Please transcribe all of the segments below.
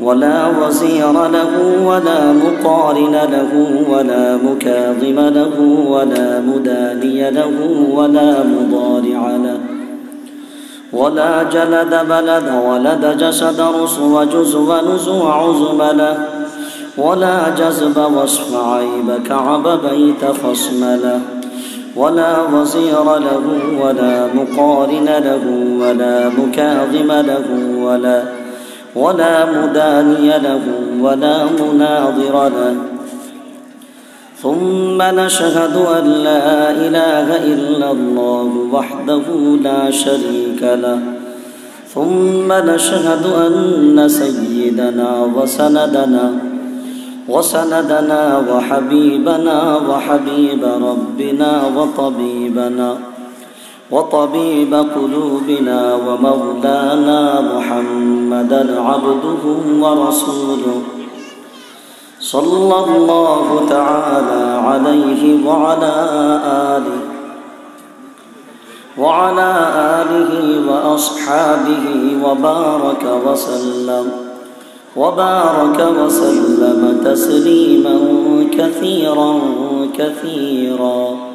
ولا وزير له ولا مقارن له ولا مكاظم له ولا مداني له ولا مضارع له ولا جلد بلد ولد جسد رسو جزو نزو وعزم له ولا جزب وصف عيب كعب بيت خصم له ولا وزير له ولا مقارن له ولا مكاظم له ولا ولا مداني له ولا مناظر له ثم نشهد أن لا إله إلا الله وحده لا شريك له ثم نشهد أن سيدنا وسندنا وسندنا وحبيبنا وحبيب ربنا وطبيبنا وطبيب قلوبنا ومولانا محمدا عبده ورسوله صلى الله تعالى عليه وعلى آله وعلى آله وأصحابه وبارك وسلم وبارك وسلم تسليما كثيرا كثيرا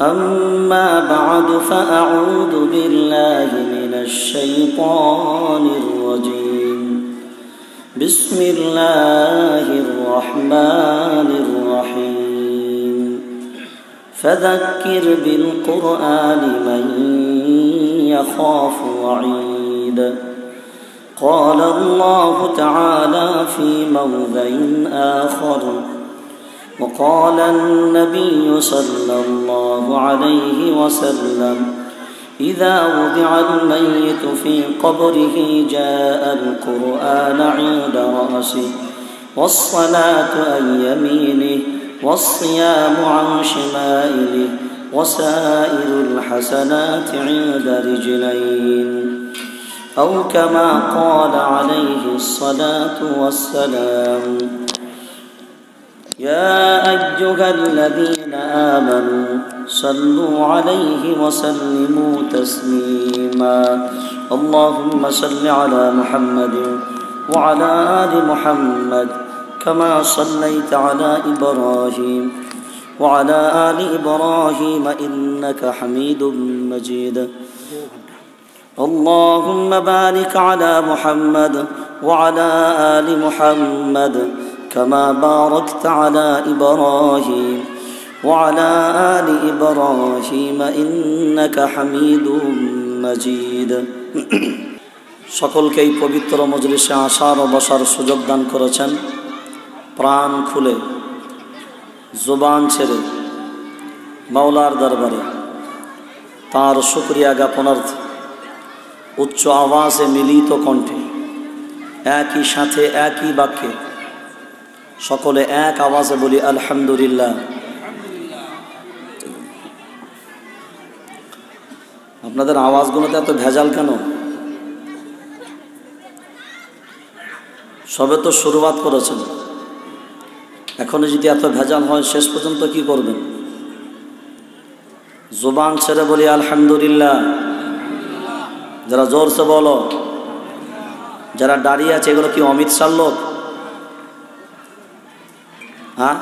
أما بعد فأعوذ بالله من الشيطان الرجيم بسم الله الرحمن الرحيم فذكر بالقرآن من يخاف وعيد قال الله تعالى في موضع آخر وقال النبي صلى الله عليه وسلم إذا وضع الميت في قبره جاء القرآن عند رأسه والصلاة عن يمينه والصيام عن شمائله وسائر الحسنات عند رجلين أو كما قال عليه الصلاة والسلام يا أيها الذين آمنوا صلوا عليه وسلموا تسليما اللهم صل على محمد وعلى آل محمد كما صليت على إبراهيم وعلى آل إبراهيم إنك حميد مجيد اللهم بارك على محمد وعلى آل محمد كما باركت على إبراهيم وعلى آل إبراهيم إنك حميد مجيد সকলকে এই পবিত্র মজলিসে আসার ও বসার সুযোগ দান করেছেন প্রাণ খুলে জোবান ছেড়ে মাওলার দরবারে তার শুক্রিয়া জ্ঞাপনার্থে উচ্চ আওয়াজে মিলিত কণ্ঠে একই সাথে একই বাক্যে সকলে এক আওয়াজে বলি আলহামদুলিল্লাহ আপনাদের আওয়াজগুলোতে এত ভেজাল কেন সবে তো শুরুয়াত করেছেন এখনো যদি এত ভেজাল হয় শেষ পর্যন্ত কি করবেন জোবান ছেড়ে বলি আলহামদুলিল্লাহ যারা জোরসে বলো যারা দাঁড়িয়ে আছে এগুলো কি অমিত শাহ লোক হ্যাঁ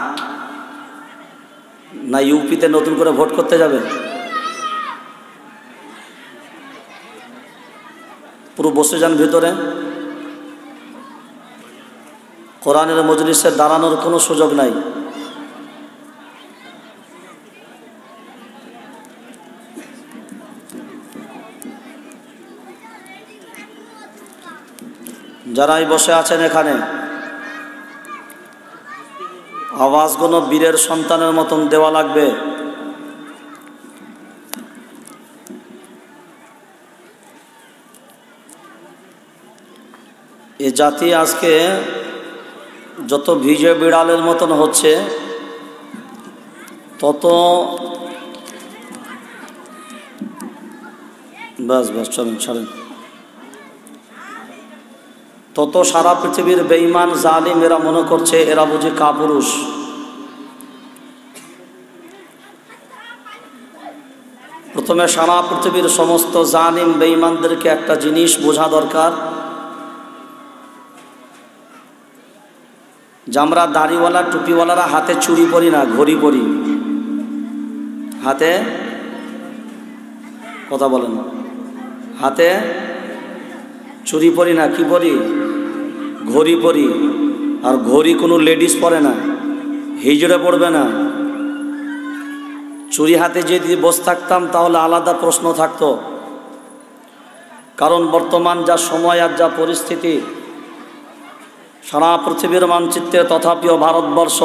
না ইউপিতে নতুন করে ভোট করতে যাবে পুরো বসে যান ভিতরে কোরআনের মজলিসে দাঁড়ানোর কোনো সুযোগ নাই যারাই বসে আছেন এখানে আওয়াজগুলো বীরের সন্তানের মতন দেওয়া লাগবে এ জাতি আজকে যত ভিজে বিড়ালের মতন হচ্ছে তত বাস বাস চলেন ছাড়েন তত সারা পৃথিবীর বেঈমান জালিম এরা মনে করছে এরা বুঝি কাপুরুষ প্রথমে সারা পৃথিবীর সমস্ত জালিম বেঈমানদেরকে একটা জিনিস বোঝা দরকার যে আমরা দাড়িওয়ালা টুপিওয়ালারা হাতে চুরি করি না ঘড়ি করি হাতে কথা বলেন হাতে চুরি পরি না কি পরি ঘড়ি পরি আর ঘড়ি কোনো লেডিস পরে না হিজড়ে পড়বে না চুরি হাতে যদি বসে থাকতাম তাহলে আলাদা প্রশ্ন থাকতো কারণ বর্তমান যা সময় আর যা পরিস্থিতি সারা পৃথিবীর মানচিত্রে তথাপিও ভারতবর্ষ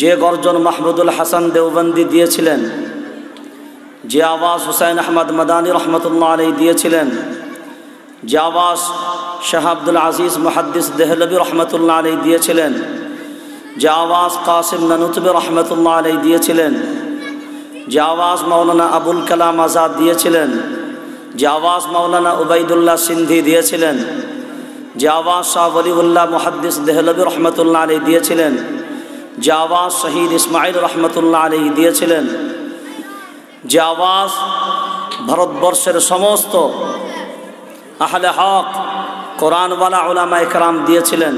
যে গর্জন মাহমুদুল হাসান দেওবন্দি দিয়েছিলেন যে আওয়াজ হুসাইন আহমদ মাদানী রহমতুল্লাহ আলী দিয়েছিলেন যে আওয়াজ শাহ আব্দুল আজিজ মহাদ্দিস দেহলবি রহমতুল্লাহ আলী দিয়েছিলেন যে আওয়াজ কাসিম নানুতবে রহমতুল্লাহ আলী দিয়েছিলেন যে আওয়াজ মৌলানা আবুল কালাম আজাদ দিয়েছিলেন যে আওয়াজ মৌলানা উবাইদুল্লাহ সিন্ধি দিয়েছিলেন যে আওয়াজ শাহ বলিউল্লাহ মহাদ্দিস দেহলবি রহমতুল্লাহ আলী দিয়েছিলেন যে আওয়াজ শহীদ ইসমাইল রহমতুল্লাহ আলী দিয়েছিলেন যে আওয়াজ ভারতবর্ষের সমস্ত আহলে হক কোরআনওয়ালা ওলামা একরাম দিয়েছিলেন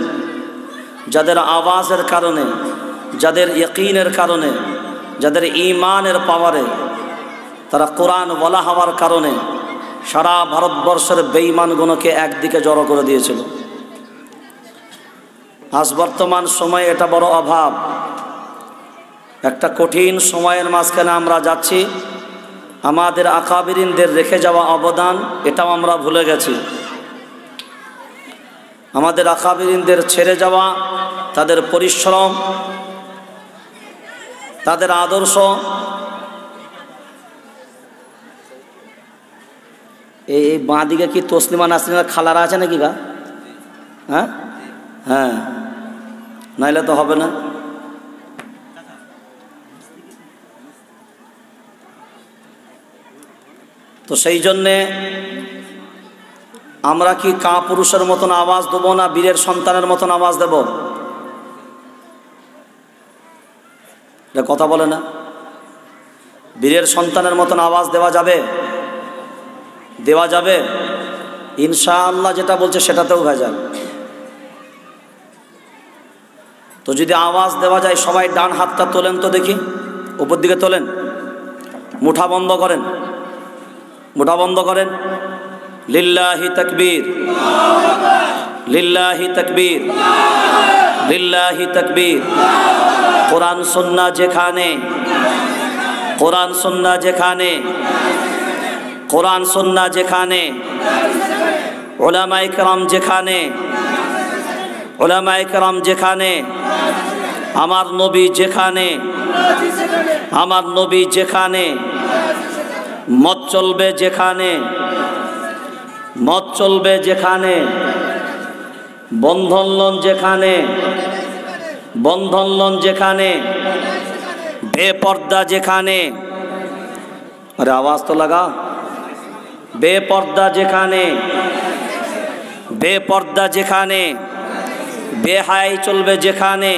যাদের আওয়াজের কারণে যাদের ইকিনের কারণে যাদের ইমানের পাওয়ারে তারা কোরআন বলা হওয়ার কারণে সারা ভারতবর্ষের বেইমানগুলোকে একদিকে জড়ো করে দিয়েছিল আজ বর্তমান সময়ে এটা বড় অভাব একটা কঠিন সময়ের মাঝখানে আমরা যাচ্ছি আমাদের আকাবিরিনদের রেখে যাওয়া অবদান এটাও আমরা ভুলে গেছি আমাদের আকাবিরিনদের ছেড়ে যাওয়া তাদের পরিশ্রম তাদের আদর্শ এই এই বাঁ দিকে কি তসলিমা নাসলিমার খালারা আছে নাকি গা হ্যাঁ হ্যাঁ নাইলে তো হবে না তো সেই জন্যে আমরা কি কা পুরুষের মতন আওয়াজ দেবো না বীরের সন্তানের মতন আওয়াজ দেব এটা কথা বলে না বীরের সন্তানের মতন আওয়াজ দেওয়া যাবে দেওয়া যাবে ইনশাআল্লাহ যেটা বলছে সেটাতেও ভেজাল তো যদি আওয়াজ দেওয়া যায় সবাই ডান হাতটা তোলেন তো দেখি উপর দিকে তোলেন মুঠা বন্ধ করেন মোটা বন্ধ করেন লিল্লাহি তকবীর লিল্লাহি তকবীর লিল্লাহি তকবীর কোরআন সন্না যেখানে কোরআন সন্না যেখানে কোরআন সন্না যেখানে ওলামাই কেরাম যেখানে ওলামাই কেরাম যেখানে আমার নবী যেখানে আমার নবী যেখানে মত চলবে যেখানে মদ চলবে যেখানে বন্ধন লন যেখানে বন্ধন লন যেখানে বেপর্দা যেখানে আরে আওয়াজ তো লাগা বেপর্দা যেখানে বেপর্দা যেখানে বেহাই চলবে যেখানে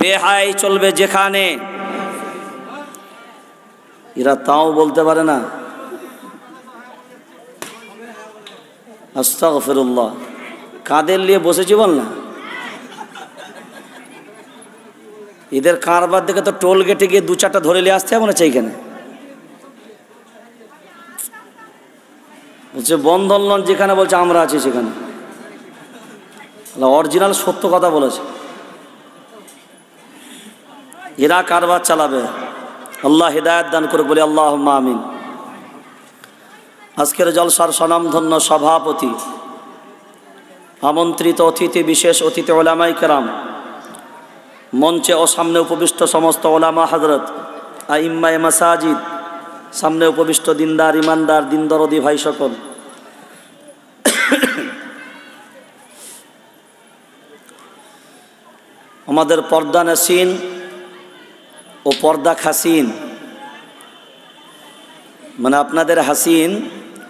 বেহাই চলবে যেখানে এরা তাও বলতে পারে না আস্তাগফিরুল্লাহ কাদের নিয়ে বসেছি বল না এদের কারবার দেখে তো টোল গেটে গিয়ে দু চারটা ধরে নিয়ে আসতে মনে চাই এখানে বলছে বন্ধন লন যেখানে বলছে আমরা আছি সেখানে অরিজিনাল সত্য কথা বলেছে এরা কারবার চালাবে আল্লাহ হৃদায়ত দান করুক বলি আল্লাহ আমিন আজকের জলসার স্বনামধন্য সভাপতি আমন্ত্রিত অতিথি বিশেষ অতিথি ওলামাই কেরাম মঞ্চে ও সামনে উপবিষ্ট সমস্ত ওলামা হজরত আইম্মায় মাসাজিদ সামনে উপবিষ্ট দিনদার ইমানদার দিনদরদি ভাই সকল আমাদের পর্দা নাসিন ও পর্দা খাসিন মানে আপনাদের হাসিন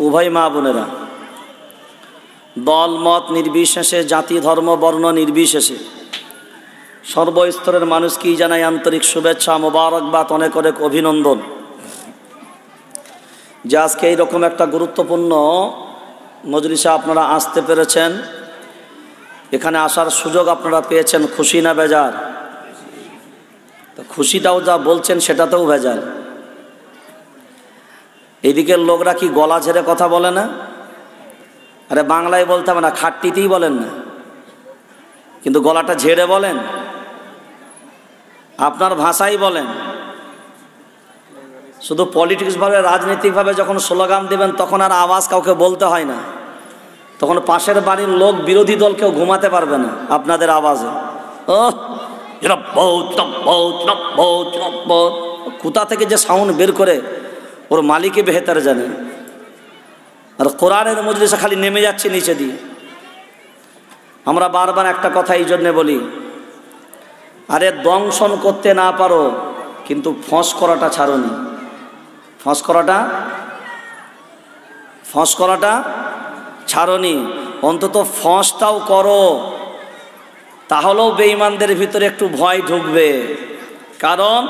উভয় মা বোনেরা দল মত নির্বিশেষে জাতি ধর্ম বর্ণ নির্বিশেষে সর্বস্তরের মানুষকেই জানাই আন্তরিক শুভেচ্ছা মোবারকবাদ অনেক অনেক অভিনন্দন যে আজকে এইরকম একটা গুরুত্বপূর্ণ মজলিসে আপনারা আসতে পেরেছেন এখানে আসার সুযোগ আপনারা পেয়েছেন খুশি না বেজার তো খুশিটাও যা বলছেন সেটাতেও ভেজাল এদিকের লোকরা কি গলা ছেড়ে কথা বলে না আরে বাংলায় বলতে হবে না খাটটিতেই বলেন না কিন্তু গলাটা ঝেড়ে বলেন আপনার ভাষাই বলেন শুধু পলিটিক্সভাবে রাজনৈতিকভাবে যখন স্লোগান দেবেন তখন আর আওয়াজ কাউকে বলতে হয় না তখন পাশের বাড়ির লোক বিরোধী দলকেও ঘুমাতে পারবে না আপনাদের আওয়াজে ওহ কোথা থেকে যে সাউন্ড বের করে ওর মালিকে বেহেতার জানে আর কোরআনের মজলিসে খালি নেমে যাচ্ছে নিচে দিয়ে আমরা বারবার একটা কথা এই জন্যে বলি আরে দংশন করতে না পারো কিন্তু ফঁস করাটা ছাড়ুনি ফঁস করাটা ফঁস করাটা ছাড়নি অন্তত ফঁসটাও করো তাহলেও বেঈমানদের ভিতরে একটু ভয় ঢুকবে কারণ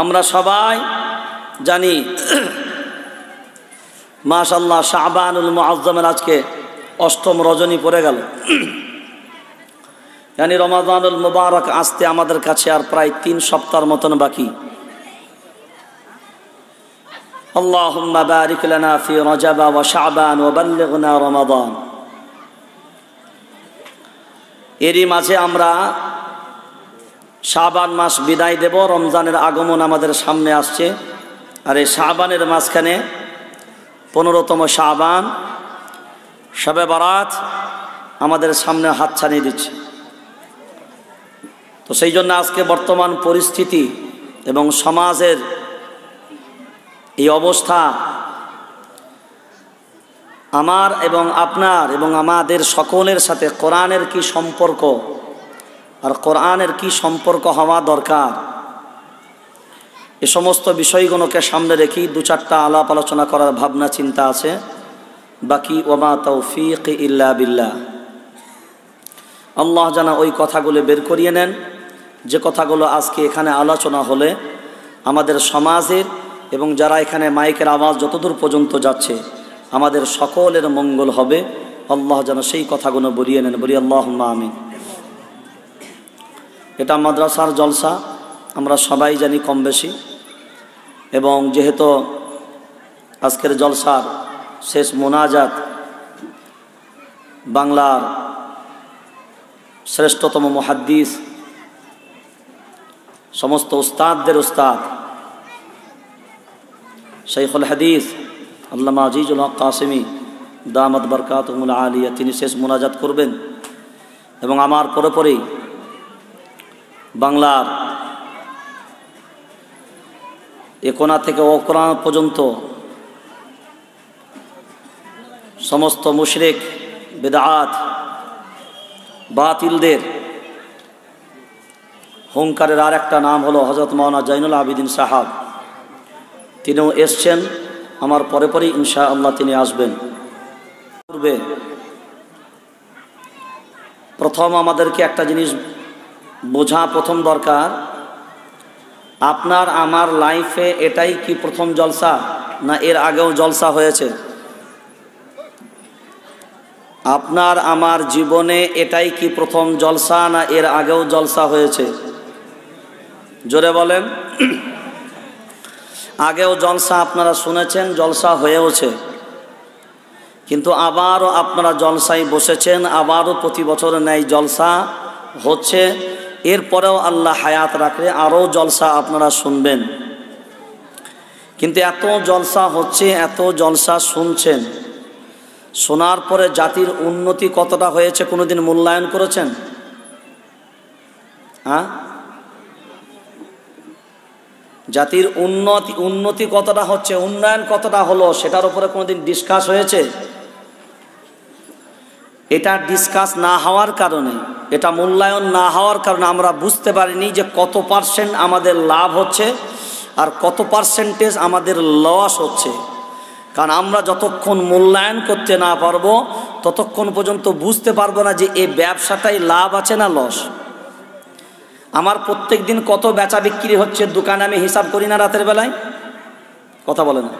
আমরা সবাই জানি মাশাল্লাহ শাহবানুল মুআজ্জমের আজকে অষ্টম রজনী পড়ে গেল জানি রমাদানুল মুবারক আসতে আমাদের কাছে আর প্রায় তিন সপ্তাহের মতন বাকি اللهم ফি রজাবা في رجب وشعبان وبلغنا রমাদান এরই মাঝে আমরা শাহবান মাস বিদায় দেব রমজানের আগমন আমাদের সামনে আসছে আর এই শাহবানের মাঝখানে পনেরোতম শাহবান সবে বারাত আমাদের সামনে হাত ছাড়িয়ে দিচ্ছে তো সেই জন্য আজকে বর্তমান পরিস্থিতি এবং সমাজের এই অবস্থা আমার এবং আপনার এবং আমাদের সকলের সাথে কোরআনের কি সম্পর্ক আর কোরআনের কি সম্পর্ক হওয়া দরকার এ সমস্ত বিষয়গুলোকে সামনে রেখি দু চারটা আলাপ আলোচনা করার ভাবনা চিন্তা আছে বাকি ওমা তৌফিক ইল্লা বিল্লা আল্লাহ জানা ওই কথাগুলো বের করিয়ে নেন যে কথাগুলো আজকে এখানে আলোচনা হলে আমাদের সমাজের এবং যারা এখানে মাইকের আওয়াজ যতদূর পর্যন্ত যাচ্ছে আমাদের সকলের মঙ্গল হবে আল্লাহ যেন সেই কথাগুলো বলিয়ে নেন বলি আল্লাহ আমিন এটা মাদ্রাসার জলসা আমরা সবাই জানি কম বেশি এবং যেহেতু আজকের জলসার শেষ মোনাজাত বাংলার শ্রেষ্ঠতম মহাদ্দিস সমস্ত উস্তাদদের উস্তাদ শৈখুল হাদিস আল্লামা আজিজুল হক কাসেমি দামত বরকাত আলিয়া তিনি শেষ মোনাজাত করবেন এবং আমার পরে পরেই বাংলার একোনা থেকে অকোনা পর্যন্ত সমস্ত মুশরেক বেদাত বাতিলদের হুঙ্কারের আর একটা নাম হলো হজরত মাওনা জাইনুল আবিদিন সাহাব তিনিও এসছেন আমার পরে পরে ইনশা আল্লাহ তিনি আসবেন পূর্বে প্রথম আমাদেরকে একটা জিনিস বোঝা প্রথম দরকার আপনার আমার লাইফে এটাই কি প্রথম জলসা না এর আগেও জলসা হয়েছে আপনার আমার জীবনে এটাই কি প্রথম জলসা না এর আগেও জলসা হয়েছে জোরে বলেন আগেও জলসা আপনারা শুনেছেন জলসা হয়েওছে কিন্তু আবারও আপনারা জলসায় বসেছেন আবারও প্রতি বছর নেয় জলসা হচ্ছে এরপরেও আল্লাহ হায়াত রাখলে আরও জলসা আপনারা শুনবেন কিন্তু এত জলসা হচ্ছে এত জলসা শুনছেন শোনার পরে জাতির উন্নতি কতটা হয়েছে কোনোদিন মূল্যায়ন করেছেন হ্যাঁ জাতির উন্নতি উন্নতি কতটা হচ্ছে উন্নয়ন কতটা হলো সেটার উপরে কোনোদিন ডিসকাস হয়েছে এটা ডিসকাস না হওয়ার কারণে এটা মূল্যায়ন না হওয়ার কারণে আমরা বুঝতে পারিনি যে কত পার্সেন্ট আমাদের লাভ হচ্ছে আর কত পার্সেন্টেজ আমাদের লস হচ্ছে কারণ আমরা যতক্ষণ মূল্যায়ন করতে না পারবো ততক্ষণ পর্যন্ত বুঝতে পারবো না যে এই ব্যবসাটাই লাভ আছে না লস আমার প্রত্যেক দিন কত বেচা বিক্রি হচ্ছে দোকানে আমি হিসাব করি না রাতের বেলায় কথা বলে না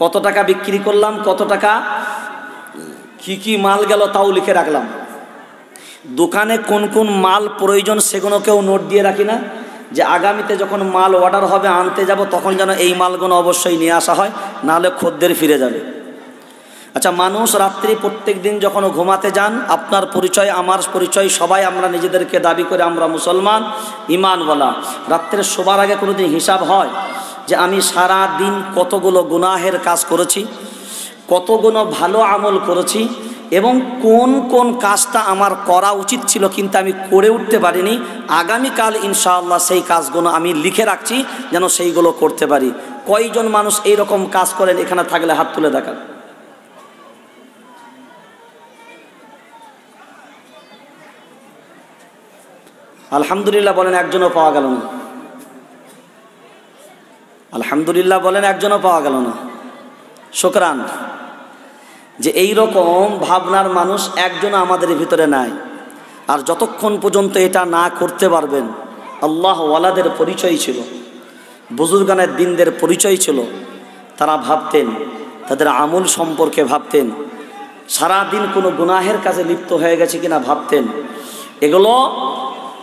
কত টাকা বিক্রি করলাম কত টাকা কি কি মাল গেল তাও লিখে রাখলাম দোকানে কোন কোন মাল প্রয়োজন সেগুলোকেও নোট দিয়ে রাখি না যে আগামীতে যখন মাল অর্ডার হবে আনতে যাব তখন যেন এই মালগুলো অবশ্যই নিয়ে আসা হয় নাহলে খদ্দের ফিরে যাবে আচ্ছা মানুষ রাত্রি প্রত্যেক দিন যখন ঘুমাতে যান আপনার পরিচয় আমার পরিচয় সবাই আমরা নিজেদেরকে দাবি করে আমরা মুসলমান ইমান বলা রাত্রে শোবার আগে কোনো দিন হিসাব হয় যে আমি সারা দিন কতগুলো গুনাহের কাজ করেছি কতগুলো ভালো আমল করেছি এবং কোন কোন কাজটা আমার করা উচিত ছিল কিন্তু আমি করে উঠতে পারিনি আগামীকাল ইনশাআল্লাহ সেই কাজগুলো আমি লিখে রাখছি যেন সেইগুলো করতে পারি কয়জন মানুষ এই রকম কাজ করেন এখানে থাকলে হাত তুলে দেখান আলহামদুলিল্লাহ বলেন একজনও পাওয়া গেল না আলহামদুলিল্লাহ বলেন একজনও পাওয়া গেল না শোকরান যে এই রকম ভাবনার মানুষ একজনও আমাদের ভিতরে নাই আর যতক্ষণ পর্যন্ত এটা না করতে পারবেন আল্লাহ ওয়ালাদের পরিচয় ছিল বুজুরগানের দিনদের পরিচয় ছিল তারা ভাবতেন তাদের আমল সম্পর্কে ভাবতেন সারা দিন কোনো গুনাহের কাছে লিপ্ত হয়ে গেছে কিনা ভাবতেন এগুলো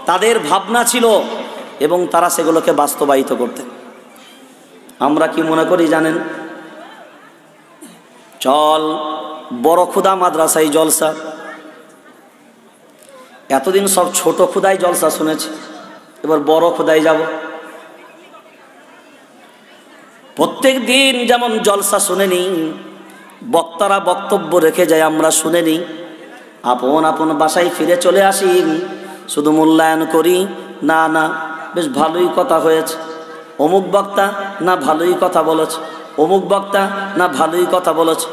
তাদের ভাবনা ছিল এবং তারা সেগুলোকে বাস্তবায়িত করতেন আমরা কি মনে করি জানেন চল বড় ক্ষুদা মাদ্রাসায় জলসা এতদিন সব ছোট ক্ষুদায় জলসা শুনেছি এবার বড় ক্ষুদায় যাব প্রত্যেক দিন যেমন জলসা শুনে নিই বক্তারা বক্তব্য রেখে যায় আমরা শুনে নিই আপন আপন বাসায় ফিরে চলে আসি শুধু মূল্যায়ন করি না না বেশ ভালোই কথা হয়েছে অমুক বক্তা না ভালোই কথা বলেছে অমুক বক্তা না ভালোই কথা বলেছে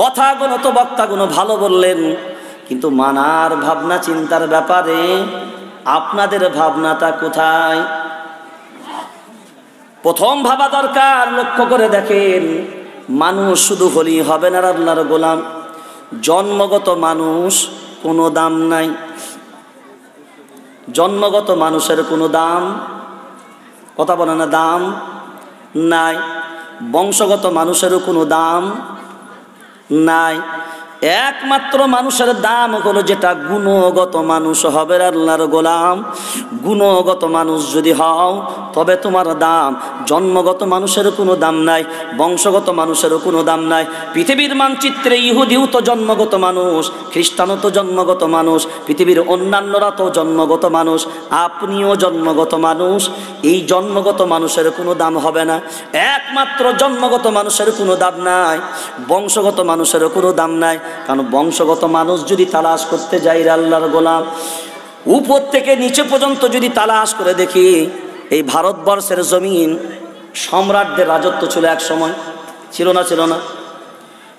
কথাগুলো তো বক্তাগুলো ভালো বললেন কিন্তু মানার ভাবনা চিন্তার ব্যাপারে আপনাদের ভাবনাটা কোথায় প্রথম ভাবা দরকার লক্ষ্য করে দেখেন মানুষ শুধু হলি হবে না আল্লাহর গোলাম জন্মগত মানুষ কোনো দাম নাই জন্মগত মানুষের কোনো দাম কথা বলে না দাম নাই বংশগত মানুষেরও কোনো দাম নাই একমাত্র মানুষের দাম হলো যেটা গুণগত মানুষ হবে আল্লাহর গোলাম গুণগত মানুষ যদি হও তবে তোমার দাম জন্মগত মানুষের কোনো দাম নাই বংশগত মানুষেরও কোনো দাম নাই পৃথিবীর মানচিত্রে ইহুদিও তো জন্মগত মানুষ খ্রিস্টানও তো জন্মগত মানুষ পৃথিবীর অন্যান্যরা তো জন্মগত মানুষ আপনিও জন্মগত মানুষ এই জন্মগত মানুষের কোনো দাম হবে না একমাত্র জন্মগত মানুষের কোনো দাম নাই বংশগত মানুষেরও কোনো দাম নাই কারণ বংশগত মানুষ যদি তালাশ করতে যাই আল্লাহর গোলাম উপর থেকে নিচে পর্যন্ত যদি তালাশ করে দেখি এই ভারতবর্ষের জমিন সম্রাটদের রাজত্ব ছিল এক সময় ছিল না ছিল না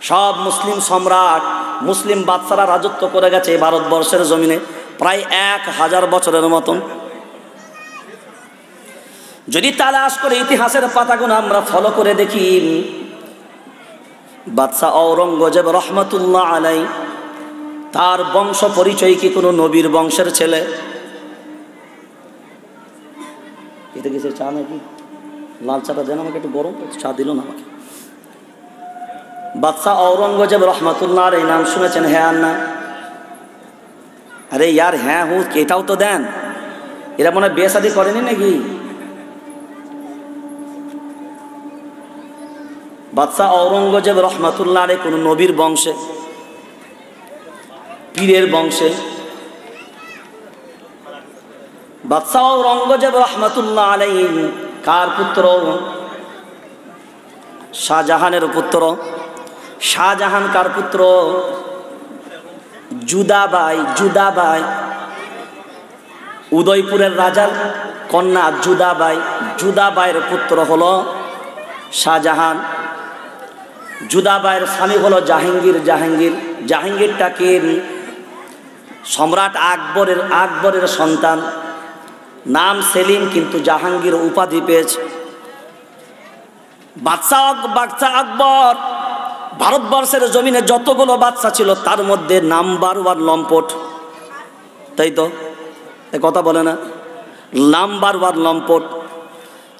সব মুসলিম সম্রাট মুসলিম বাদশারা রাজত্ব করে গেছে এই ভারতবর্ষের জমিনে প্রায় এক হাজার বছরের মতন যদি তালাশ করে ইতিহাসের পাতাগুলো আমরা ফলো করে দেখি বাদশাহ ঔরঙ্গজেব রহমতুল্লাহ আলাই তার বংশ পরিচয় কি কোনো নবীর বংশের ছেলে এটা কি সে চা নাকি লাল চাটা যেন আমাকে একটু গরম চা দিল না আমাকে বাদশাহ ঔরঙ্গজেব রহমতুল্লাহ এই নাম শুনেছেন হ্যাঁ না আরে ইয়ার হ্যাঁ হু এটাও তো দেন এরা মনে হয় বেসাদি করেনি নাকি বাদশাহ ঔরঙ্গজেব রহমাতুল্লাহ আরে কোনো নবীর বংশে পীরের বংশে বাদশাহ ঔরঙ্গজেব রহমাতুল্লাহ আলাই কার পুত্র শাহজাহানের পুত্র শাহজাহান কার পুত্র জুদাবাই জুদাবাই উদয়পুরের রাজার কন্যা জুদাবাই জুদাবাইয়ের পুত্র হল শাহজাহান জুদাবায়ের স্বামী হলো জাহাঙ্গীর জাহাঙ্গীর জাহাঙ্গীরটাকে সম্রাট আকবরের আকবরের সন্তান নাম সেলিম কিন্তু জাহাঙ্গীর উপাধি পেয়েছে বাচ্চা বাচ্চা আকবর ভারতবর্ষের জমিনে যতগুলো বাচ্চা ছিল তার মধ্যে নাম্বার ওয়ান লম্পট তাই তো কথা বলে না নাম্বার ওয়ান লম্পট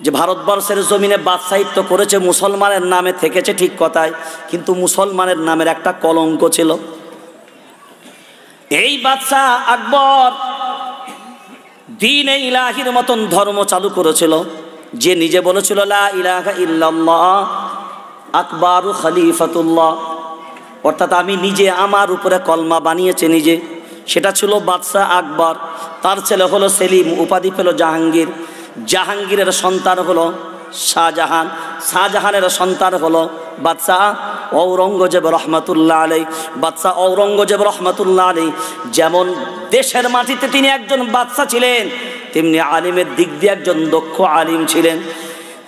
যে ভারতবর্ষের জমিনে বাদশাহিত্য করেছে মুসলমানের নামে থেকেছে ঠিক কথায় কিন্তু মুসলমানের নামের একটা কলঙ্ক ছিল এই বাদশাহ আকবর দিন ইলাহির মতন ধর্ম চালু করেছিল যে নিজে বলেছিল লা ইলাহা ইল্লাল্লাহ আকবর খলিফাতুল্লাহ অর্থাৎ আমি নিজে আমার উপরে কলমা বানিয়েছে নিজে সেটা ছিল বাদশাহ আকবর তার ছেলে হলো সেলিম উপাধি পেল জাহাঙ্গীর জাহাঙ্গীরের সন্তান হলো শাহজাহান শাহজাহানের সন্তান হলো বাদশাহ ঔরঙ্গজেব রহমাতুল্লাহ আলী বাদশাহ ঔরঙ্গজেব রহমাতুল্লাহ আলী যেমন দেশের মাটিতে তিনি একজন বাদশাহ ছিলেন তেমনি আলিমের দিক দিয়ে একজন দক্ষ আলিম ছিলেন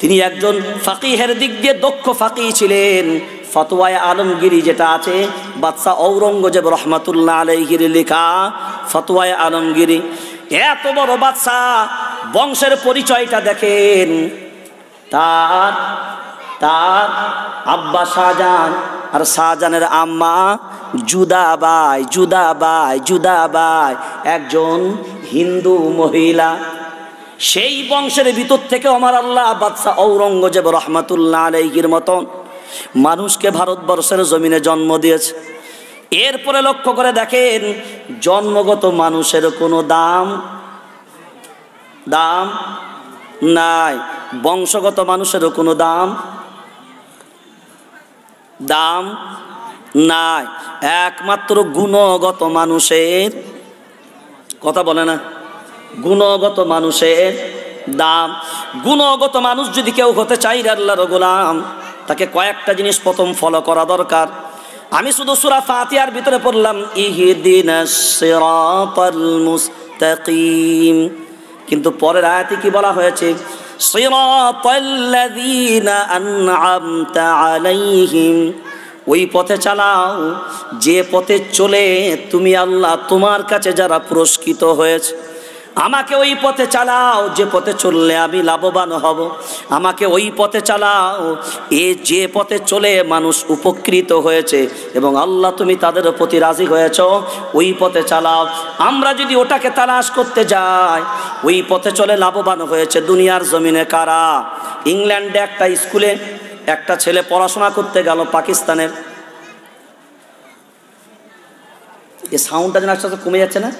তিনি একজন ফাকিহের দিক দিয়ে দক্ষ ফাকি ছিলেন ফতোয়ায় আলমগিরি যেটা আছে বাদশাহ ঔরঙ্গজেব রহমাতুল্লাহ আলহির লেখা ফতোয়ায় আলমগিরি এত বড় বাচ্চা বংশের পরিচয়টা দেখেন তার তার আব্বা শাহজাহান আর শাহজাহানের আম্মা জুদাবাই জুদাবাই জুদাবাই একজন হিন্দু মহিলা সেই বংশের ভিতর থেকে আমার আল্লাহ বাদশাহ ঔরঙ্গজেব রহমাতুল্লাহ আলাইহির মতন মানুষকে ভারতবর্ষের জমিনে জন্ম দিয়েছে এরপরে লক্ষ্য করে দেখেন জন্মগত মানুষের কোনো দাম দাম নাই বংশগত মানুষেরও কোনো দাম দাম নাই একমাত্র গুণগত মানুষের কথা বলে না গুণগত মানুষের দাম গুণগত মানুষ যদি কেউ হতে চাই আল্লাহর গোলাম তাকে কয়েকটা জিনিস প্রথম ফলো করা দরকার আমি শুধু সুরা ফাতিহার ভিতরে পড়লাম সিরাতাল কিন্তু পরের আয়াতে কি বলা হয়েছে আলাইহিম ওই পথে চালাও যে পথে চলে তুমি আল্লাহ তোমার কাছে যারা পুরস্কৃত হয়েছে আমাকে ওই পথে চালাও যে পথে চললে আমি লাভবান হব আমাকে ওই পথে চালাও এ যে পথে চলে মানুষ উপকৃত হয়েছে এবং আল্লাহ তুমি তাদের প্রতি রাজি হয়েছ ওই পথে চালাও আমরা যদি ওটাকে তালাশ করতে যাই ওই পথে চলে লাভবান হয়েছে দুনিয়ার জমিনে কারা ইংল্যান্ডে একটা স্কুলে একটা ছেলে পড়াশোনা করতে গেল পাকিস্তানের এ সাউন্ডটা যেন আস্তে আস্তে কমে যাচ্ছে না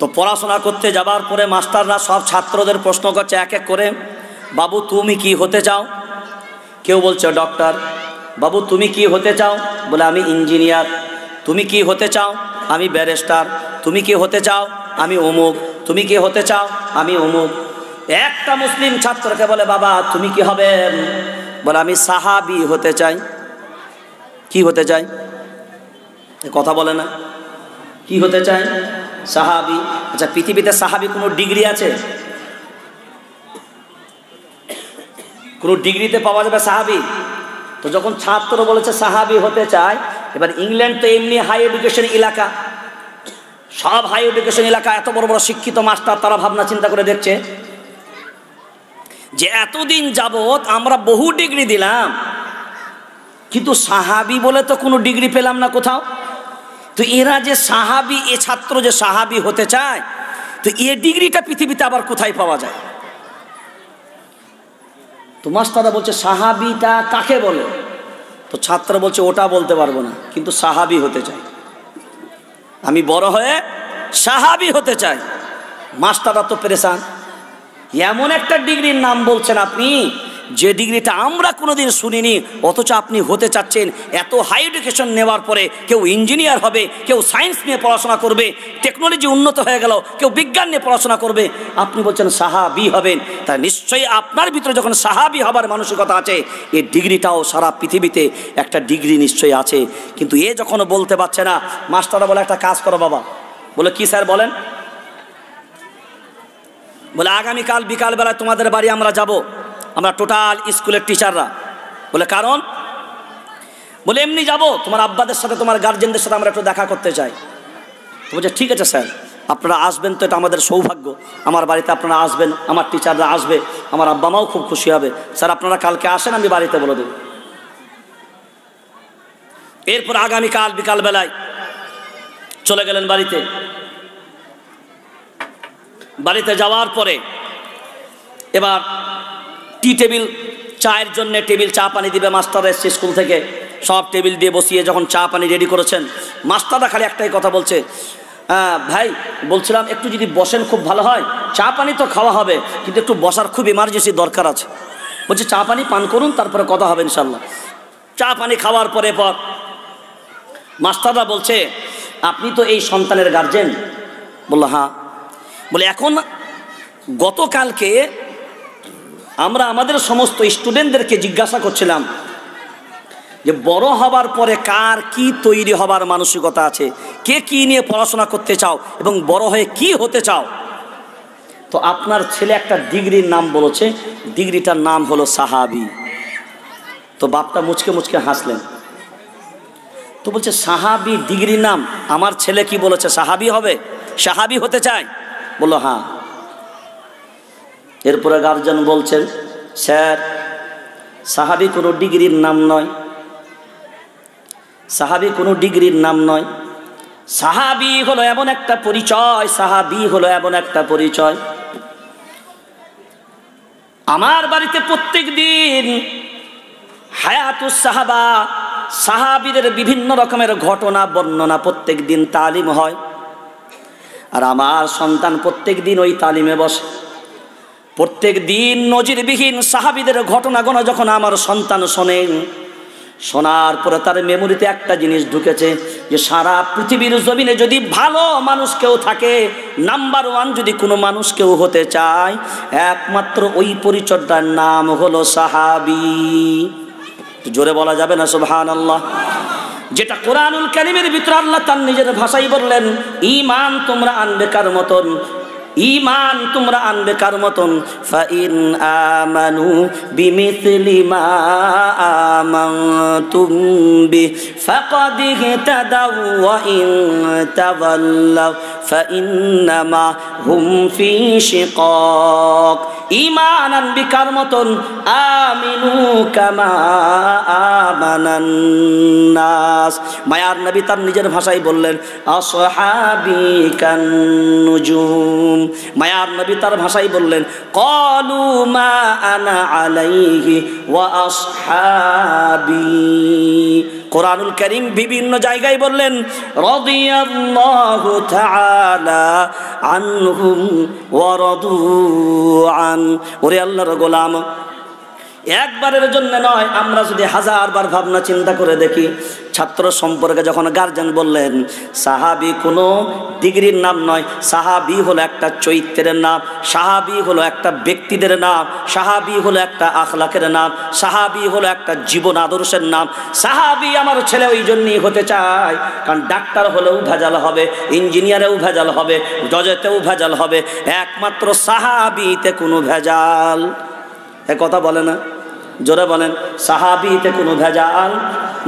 তো পড়াশোনা করতে যাবার পরে মাস্টাররা সব ছাত্রদের প্রশ্ন করছে এক এক করে বাবু তুমি কি হতে চাও কেউ বলছে ডক্টর বাবু তুমি কি হতে চাও বলে আমি ইঞ্জিনিয়ার তুমি কি হতে চাও আমি ব্যারিস্টার তুমি কি হতে চাও আমি অমুক তুমি কি হতে চাও আমি অমুক একটা মুসলিম ছাত্রকে বলে বাবা তুমি কি হবে বলে আমি সাহাবি হতে চাই কি হতে চাই কথা বলে না কি হতে চাই সাহাবি আচ্ছা পৃথিবীতে সাহাবি কোনো ডিগ্রি আছে কোনো ডিগ্রিতে পাওয়া যাবে সাহাবি তো যখন ছাত্র বলেছে সাহাবি হতে চায় এবার ইংল্যান্ড তো এমনি হাই এডুকেশন এলাকা সব হাই এডুকেশন এলাকা এত বড় বড় শিক্ষিত মাস্টার তারা ভাবনা চিন্তা করে দেখছে যে এতদিন যাবৎ আমরা বহু ডিগ্রি দিলাম কিন্তু সাহাবি বলে তো কোনো ডিগ্রি পেলাম না কোথাও তো এরা যে সাহাবি এ ছাত্র যে সাহাবি হতে চায় তো এ ডিগ্রিটা পৃথিবীতে আবার কোথায় পাওয়া যায় তো মাস্তাদা বলছে সাহাবিটা কাকে বলে তো ছাত্র বলছে ওটা বলতে পারবো না কিন্তু সাহাবি হতে চাই আমি বড় হয়ে সাহাবি হতে চাই মাস্তাদা তো পেরেছান এমন একটা ডিগ্রির নাম বলছেন আপনি যে ডিগ্রিটা আমরা কোনোদিন শুনিনি অথচ আপনি হতে চাচ্ছেন এত হাই এডুকেশন নেওয়ার পরে কেউ ইঞ্জিনিয়ার হবে কেউ সায়েন্স নিয়ে পড়াশোনা করবে টেকনোলজি উন্নত হয়ে গেল কেউ বিজ্ঞান নিয়ে পড়াশোনা করবে আপনি বলছেন সাহাবি হবেন তা নিশ্চয়ই আপনার ভিতরে যখন সাহাবি হবার মানসিকতা আছে এই ডিগ্রিটাও সারা পৃথিবীতে একটা ডিগ্রি নিশ্চয়ই আছে কিন্তু এ যখন বলতে পারছে না মাস্টাররা বলে একটা কাজ করো বাবা বলে কি স্যার বলেন বলে আগামীকাল বিকালবেলায় তোমাদের বাড়ি আমরা যাব আমরা টোটাল স্কুলের টিচাররা বলে কারণ বলে এমনি যাব তোমার আব্বাদের সাথে তোমার গার্জেনদের সাথে আমরা একটু দেখা করতে চাই তো বলছে ঠিক আছে স্যার আপনারা আসবেন তো এটা আমাদের সৌভাগ্য আমার বাড়িতে আপনারা আসবেন আমার টিচাররা আসবে আমার আব্বা মাও খুব খুশি হবে স্যার আপনারা কালকে আসেন আমি বাড়িতে বলে দেব এরপর আগামীকাল বিকালবেলায় চলে গেলেন বাড়িতে বাড়িতে যাওয়ার পরে এবার টি টেবিল চায়ের জন্য টেবিল চা পানি দিবে মাস্টার এসছে স্কুল থেকে সব টেবিল দিয়ে বসিয়ে যখন চা পানি রেডি করেছেন মাস্টাররা খালি একটাই কথা বলছে ভাই বলছিলাম একটু যদি বসেন খুব ভালো হয় চা পানি তো খাওয়া হবে কিন্তু একটু বসার খুব ইমার্জেন্সি দরকার আছে বলছে চা পানি পান করুন তারপরে কথা হবে ইনশাল্লাহ চা পানি খাওয়ার পরে পর মাস্টাররা বলছে আপনি তো এই সন্তানের গার্জেন বললো হ্যাঁ বলে এখন গতকালকে আমরা আমাদের সমস্ত স্টুডেন্টদেরকে জিজ্ঞাসা করছিলাম যে বড় হবার পরে কার কি তৈরি হবার মানসিকতা আছে কে কি নিয়ে পড়াশোনা করতে চাও এবং বড় হয়ে কি হতে চাও তো আপনার ছেলে একটা ডিগ্রির নাম বলেছে ডিগ্রিটার নাম হলো সাহাবি তো বাপটা মুচকে মুচকে হাসলেন তো বলছে সাহাবি ডিগ্রির নাম আমার ছেলে কি বলেছে সাহাবি হবে সাহাবি হতে চায় বললো হ্যাঁ এরপরে গার্জেন বলছেন স্যার সাহাবি কোনো ডিগ্রির নাম নয় সাহাবি কোনো ডিগ্রির নাম নয় সাহাবি হলো এমন একটা পরিচয় সাহাবি হলো এমন একটা পরিচয় আমার বাড়িতে প্রত্যেক দিন হায়াতুস সাহাবা সাহাবিদের বিভিন্ন রকমের ঘটনা বর্ণনা প্রত্যেক দিন তালিম হয় আর আমার সন্তান প্রত্যেক দিন ওই তালিমে বসে প্রত্যেক দিন নজিরবিহীন সাহাবিদের ঘটনাগুলো যখন আমার সন্তান শোনেন শোনার পরে তার মেমোরিতে একটা জিনিস ঢুকেছে যে সারা পৃথিবীর জমিনে যদি ভালো মানুষ কেউ থাকে নাম্বার ওয়ান যদি কোনো মানুষ কেউ হতে চায় একমাত্র ওই পরিচর্যার নাম হলো সাহাবি জোরে বলা যাবে না সুবহান আল্লাহ যেটা কোরআনুল কালিমের ভিতরে আল্লাহ তার নিজের ভাষাই বললেন ইমান তোমরা আনবে কার মতন ইমান তোমরা আনবে কার মতন আমানু বি ইমান আনবি কার মতন আমিনু কামা মায়ার নবী তার নিজের ভাষায় বললেন অসহাবি কান্নুজুম মায়ার নবী তার ভাষাই বললেন কলু মা আনা আলাইহি ওয়া কোরআনুল করিম বিভিন্ন জায়গায় বললেন রদিয়াল্লাহু তাআলা আনহুম ওয়া রাদু আন ওরে আল্লাহর গোলাম একবারের জন্য নয় আমরা যদি হাজারবার ভাবনা চিন্তা করে দেখি ছাত্র সম্পর্কে যখন গার্জেন বললেন সাহাবি কোনো ডিগ্রির নাম নয় সাহাবি হলো একটা চৈত্রের নাম সাহাবি হলো একটা ব্যক্তিদের নাম সাহাবি হলো একটা আখলাখের নাম সাহাবি হলো একটা জীবন আদর্শের নাম সাহাবি আমার ছেলে ওই জন্যই হতে চায় কারণ ডাক্তার হলেও ভেজাল হবে ইঞ্জিনিয়ারেও ভেজাল হবে জজেতেও ভেজাল হবে একমাত্র সাহাবিতে কোনো ভেজাল এ কথা বলে না জোরে বলেন সাহাবিতে কোনো ভেজাল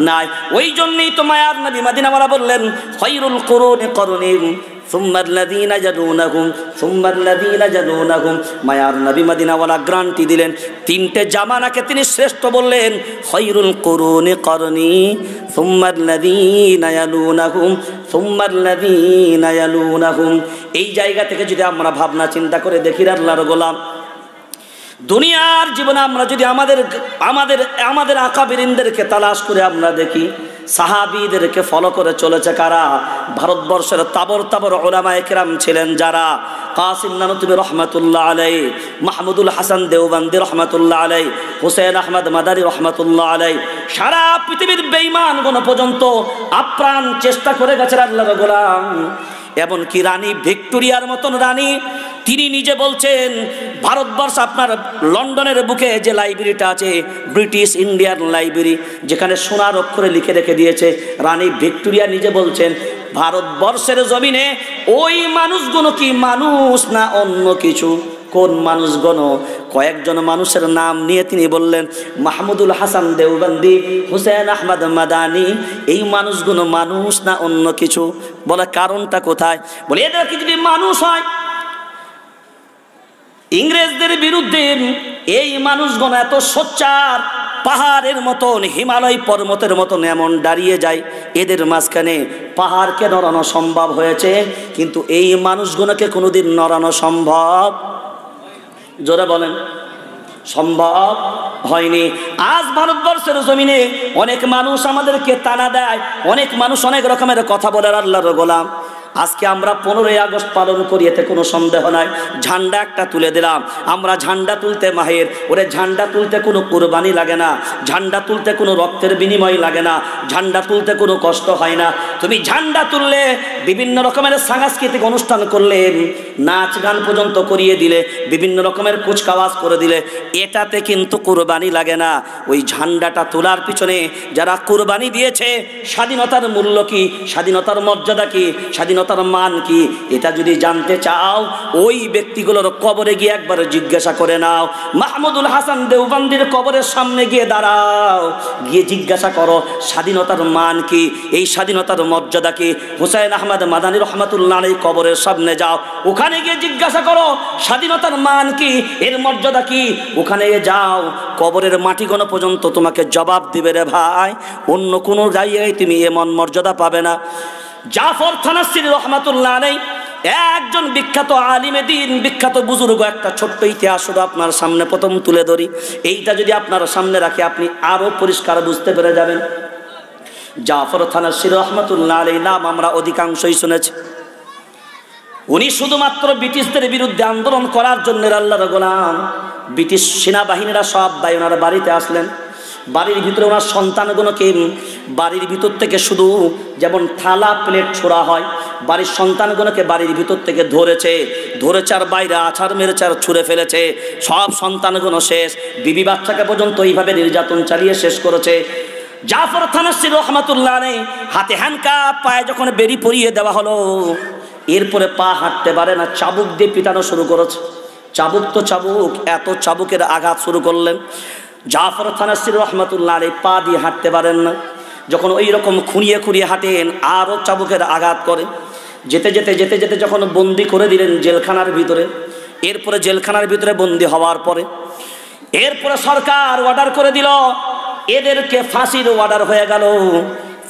নাই ওই জন্যই তো মায়ার নবী মাদিনামারা বললেন খৈরুল করুণে করুণীর দিলেন তিনটে জামানাকে তিনি শ্রেষ্ঠ বললেন হৈরুল করুণে করণি সুম্মাল্লাদিনা ইয়ালুনাহুম সুম্মাল্লাদিনা ইয়ালুনাহুম এই জায়গা থেকে যদি আমরা ভাবনা চিন্তা করে দেখি রাল্লার গোলাম দুনিয়ার জীবনে আমরা যদি আমাদের আমাদের আমাদের আঁকা আকাবিরিনদেরকে তালাশ করে আমরা দেখি সাহাবিদেরকে ফলো করে চলেছে কারা ভারতবর্ষের তাবর তাবর ওলামা একরাম ছিলেন যারা কাসিম নানুতুবি রহমতুল্লাহ আলাই মাহমুদুল হাসান দেওবান্দি রহমতুল্লাহ আলাই হুসেন আহমদ মাদারি রহমতুল্লাহ আলাই সারা পৃথিবীর বেইমান কোনো পর্যন্ত আপ্রাণ চেষ্টা করে গেছে আল্লাহ গোলাম এমনকি রানী ভিক্টোরিয়ার মতন রানী তিনি নিজে বলছেন ভারতবর্ষ আপনার লন্ডনের বুকে যে লাইব্রেরিটা আছে ব্রিটিশ ইন্ডিয়ান লাইব্রেরি যেখানে সোনার অক্ষরে লিখে রেখে দিয়েছে রানী ভিক্টোরিয়া নিজে বলছেন ভারতবর্ষের জমিনে ওই মানুষগুলো কি মানুষ না অন্য কিছু কোন মানুষগণ কয়েকজন মানুষের নাম নিয়ে তিনি বললেন মাহমুদুল হাসান দেওবন্দি হুসেন আহমদ মাদানি এই মানুষগুলো মানুষ না অন্য কিছু বলে কারণটা কোথায় বলে এদের কি যদি মানুষ হয় ইংরেজদের বিরুদ্ধে এই মানুষগণ এত সোচ্চার পাহাড়ের মতন হিমালয় পর্বতের মতন এমন দাঁড়িয়ে যায় এদের মাঝখানে পাহাড়কে নড়ানো সম্ভব হয়েছে কিন্তু এই মানুষগুলোকে কোনোদিন নড়ানো সম্ভব জোরে বলেন সম্ভব হয়নি আজ ভারতবর্ষের জমিনে অনেক মানুষ আমাদেরকে তানা দেয় অনেক মানুষ অনেক রকমের কথা বলে আল্লাহর গোলাম আজকে আমরা পনেরোই আগস্ট পালন করি এতে কোনো সন্দেহ নাই ঝান্ডা একটা তুলে দিলাম আমরা ঝান্ডা তুলতে মাহের ওরে ঝান্ডা তুলতে কোনো কোরবানি লাগে না ঝান্ডা তুলতে কোনো রক্তের বিনিময় লাগে না ঝান্ডা তুলতে কোনো কষ্ট হয় না তুমি ঝান্ডা তুললে বিভিন্ন রকমের সাংস্কৃতিক অনুষ্ঠান করলে নাচ গান পর্যন্ত করিয়ে দিলে বিভিন্ন রকমের কুচকাওয়াজ করে দিলে এটাতে কিন্তু কোরবানি লাগে না ওই ঝান্ডাটা তোলার পিছনে যারা কোরবানি দিয়েছে স্বাধীনতার মূল্য কি স্বাধীনতার মর্যাদা কি স্বাধীনতা স্বাধীনতার মান কি এটা যদি জানতে চাও ওই ব্যক্তিগুলোর কবরে গিয়ে একবার জিজ্ঞাসা করে নাও মাহমুদুল হাসান দেওবান্দির কবরের সামনে গিয়ে দাঁড়াও গিয়ে জিজ্ঞাসা করো স্বাধীনতার মান কি এই স্বাধীনতার মর্যাদা কি হুসাইন আহমদ মাদানী রহমাতুল্লাহ এই কবরের সামনে যাও ওখানে গিয়ে জিজ্ঞাসা করো স্বাধীনতার মান কি এর মর্যাদা কি ওখানে যাও কবরের মাটি কোনো পর্যন্ত তোমাকে জবাব দিবে রে ভাই অন্য কোনো জায়গায় তুমি এমন মর্যাদা পাবে না জাফর থানাসির রহমাতুল্লাহ নেই একজন বিখ্যাত আলিমে দিন বিখ্যাত বুজুর্গ একটা ছোট্ট ইতিহাস শুধু আপনার সামনে প্রথম তুলে ধরি এইটা যদি আপনার সামনে রাখে আপনি আরও পরিষ্কার বুঝতে পেরে যাবেন জাফর শির রহমতুল্লাহ আলাই নাম আমরা অধিকাংশই শুনেছি উনি শুধুমাত্র ব্রিটিশদের বিরুদ্ধে আন্দোলন করার জন্য আল্লাহর গোলাম ব্রিটিশ সেনাবাহিনীরা সব বাই বাড়িতে আসলেন বাড়ির ভিতরে ওনার সন্তানগুলোকে বাড়ির ভিতর থেকে শুধু যেমন থালা প্লেট ছোড়া হয় বাড়ির সন্তানগুলোকে বাড়ির ভিতর থেকে ধরেছে ধরেছে আর বাইরে আছাড় মেরেছে আর ছুঁড়ে ফেলেছে সব সন্তানগুলো শেষ বিবি বাচ্চাকে পর্যন্ত এইভাবে নির্যাতন চালিয়ে শেষ করেছে জাফর শ্রী রহমাতুল্লাহ নেই হাতে হ্যানকা পায়ে যখন বেরি পরিয়ে দেওয়া হলো এরপরে পা হাঁটতে পারে না চাবুক দিয়ে পিটানো শুরু করেছে চাবুক তো চাবুক এত চাবুকের আঘাত শুরু করলেন জাফর থানাসির রহমতুল্লাহ আলী পা দিয়ে হাঁটতে পারেন না যখন ওই রকম খুঁড়িয়ে খুঁড়িয়ে হাঁটেন আরও চাবুকের আঘাত করে যেতে যেতে যেতে যেতে যখন বন্দি করে দিলেন জেলখানার ভিতরে এরপরে জেলখানার ভিতরে বন্দি হওয়ার পরে এরপরে সরকার অর্ডার করে দিল এদেরকে ফাঁসির অর্ডার হয়ে গেল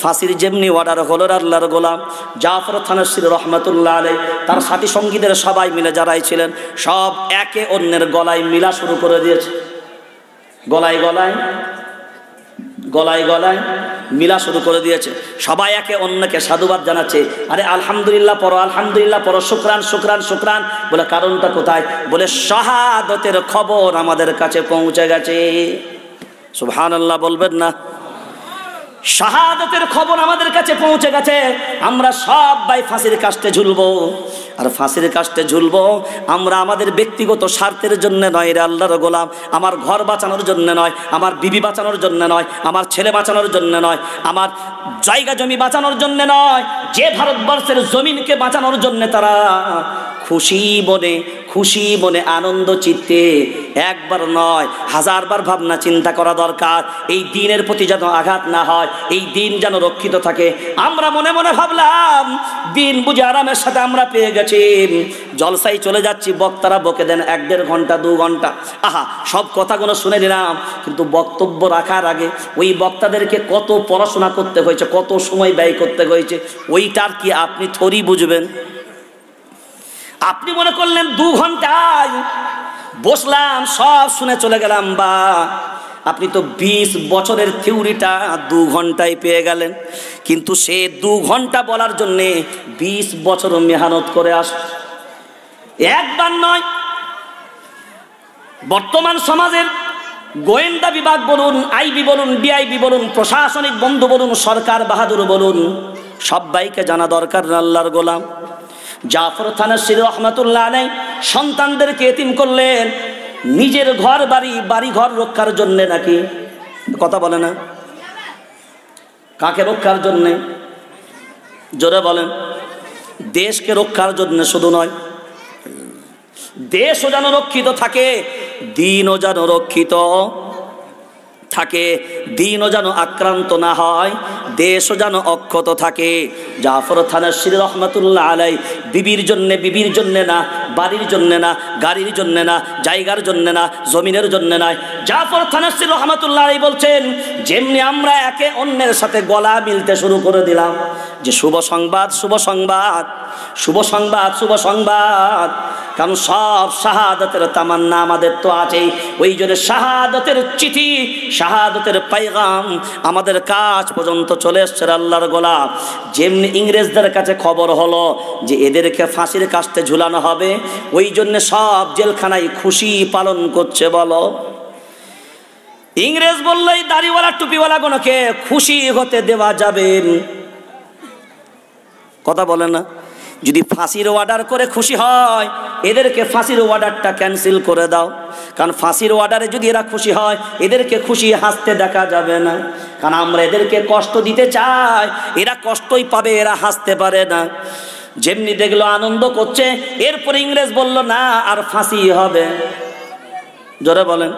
ফাঁসির যেমনি অর্ডার হলো আল্লাহর গোলাম জাফর থানসির রহমতুল্লাহ আলাই তার সাথী সঙ্গীদের সবাই মিলে যারাই ছিলেন সব একে অন্যের গলায় মিলা শুরু করে দিয়েছে গলায় গলায় গলায় গলায় মিলা শুরু করে দিয়েছে সবাই একে অন্যকে সাধুবাদ জানাচ্ছে আরে আলহামদুলিল্লাহ পড়ো আলহামদুলিল্লাহ পড়ো শুক্রান শুক্রান শুক্রান বলে কারণটা কোথায় বলে শাহাদতের খবর আমাদের কাছে পৌঁছে গেছে আল্লাহ বলবেন না শাহাদতের খবর আমাদের কাছে পৌঁছে গেছে আমরা সব ভাই ফাঁসির কাস্টে ঝুলবো আর ফাঁসির কাস্টে ঝুলবো আমরা আমাদের ব্যক্তিগত স্বার্থের জন্য নয় রে আল্লাহর গোলাম আমার ঘর বাঁচানোর জন্য নয় আমার বিবি বাঁচানোর জন্য নয় আমার ছেলে বাঁচানোর জন্য নয় আমার জায়গা জমি বাঁচানোর জন্য নয় যে ভারতবর্ষের জমিনকে বাঁচানোর জন্য তারা খুশি মনে খুশি মনে আনন্দ চিত্তে একবার নয় হাজারবার ভাবনা চিন্তা করা দরকার এই দিনের প্রতি যেন আঘাত না হয় এই দিন যেন রক্ষিত থাকে আমরা মনে মনে ভাবলাম দিন বুঝে আরামের সাথে আমরা পেয়ে গেছি জলসাই চলে যাচ্ছি বক্তারা বকে দেন এক দেড় ঘন্টা দু ঘন্টা আহা সব কথাগুলো শুনে নিলাম কিন্তু বক্তব্য রাখার আগে ওই বক্তাদেরকে কত পড়াশোনা করতে হয়েছে কত সময় ব্যয় করতে হয়েছে ওইটার কি আপনি থরি বুঝবেন আপনি মনে করলেন দু ঘন্টায় বসলাম সব শুনে চলে গেলাম বা আপনি তো ২০ বছরের থিউরিটা দু ঘন্টায় পেয়ে গেলেন কিন্তু সে দু ঘন্টা বলার জন্যে ২০ বছর মেহনত করে আস একবার নয় বর্তমান সমাজের গোয়েন্দা বিভাগ বলুন আইবি বলুন ডিআইবি বলুন প্রশাসনিক বন্ধু বলুন সরকার বাহাদুর বলুন সবাইকে জানা দরকার আল্লাহর গোলাম জাফর শির রহমতুল্লাহ নেই সন্তানদেরকে এতিম করলেন নিজের ঘর বাড়ি বাড়ি ঘর রক্ষার জন্যে নাকি কথা বলে না কাকে রক্ষার জন্যে জোরে বলেন দেশকে রক্ষার জন্য শুধু নয় দেশও যেন রক্ষিত থাকে দিনও যেন রক্ষিত থাকে দিনও যেন আক্রান্ত না হয় দেশও যেন অক্ষত থাকে জাফর থানার শ্রী রহমতুল্লাহ আলাই বিবির জন্যে বিবির জন্যে না বাড়ির জন্যে না গাড়ির জন্যে না জায়গার জন্যে না জমিনের জন্যে নয় জাফর থানার শ্রী রহমতুল্লাহ আলাই বলছেন যেমনি আমরা একে অন্যের সাথে গলা মিলতে শুরু করে দিলাম যে শুভ সংবাদ শুভ সংবাদ শুভ সংবাদ শুভ সংবাদ কারণ সব শাহাদতের তামান্না আমাদের তো আছেই ওই জন্য শাহাদতের চিঠি শাহাদতের পাইগাম আমাদের কাজ পর্যন্ত চলে এসছে আল্লাহর গোলাপ যেমনি ইংরেজদের কাছে খবর হলো যে এদেরকে ফাঁসির কাছতে ঝুলানো হবে ওই জন্য সব জেলখানায় খুশি পালন করছে বলো ইংরেজ বললেই দাড়িওয়ালা টুপিওয়ালা গুলোকে খুশি হতে দেওয়া যাবে কথা বলে না যদি ফাঁসির অর্ডার করে খুশি হয় এদেরকে ফাঁসির অর্ডারটা ক্যান্সেল করে দাও কারণ ফাঁসির অর্ডারে যদি এরা খুশি হয় এদেরকে খুশি হাসতে দেখা যাবে না কারণ আমরা এদেরকে কষ্ট দিতে চাই এরা কষ্টই পাবে এরা হাসতে পারে না যেমনি দেখলো আনন্দ করছে এরপর ইংরেজ বলল না আর ফাঁসি হবে জোরে বলেন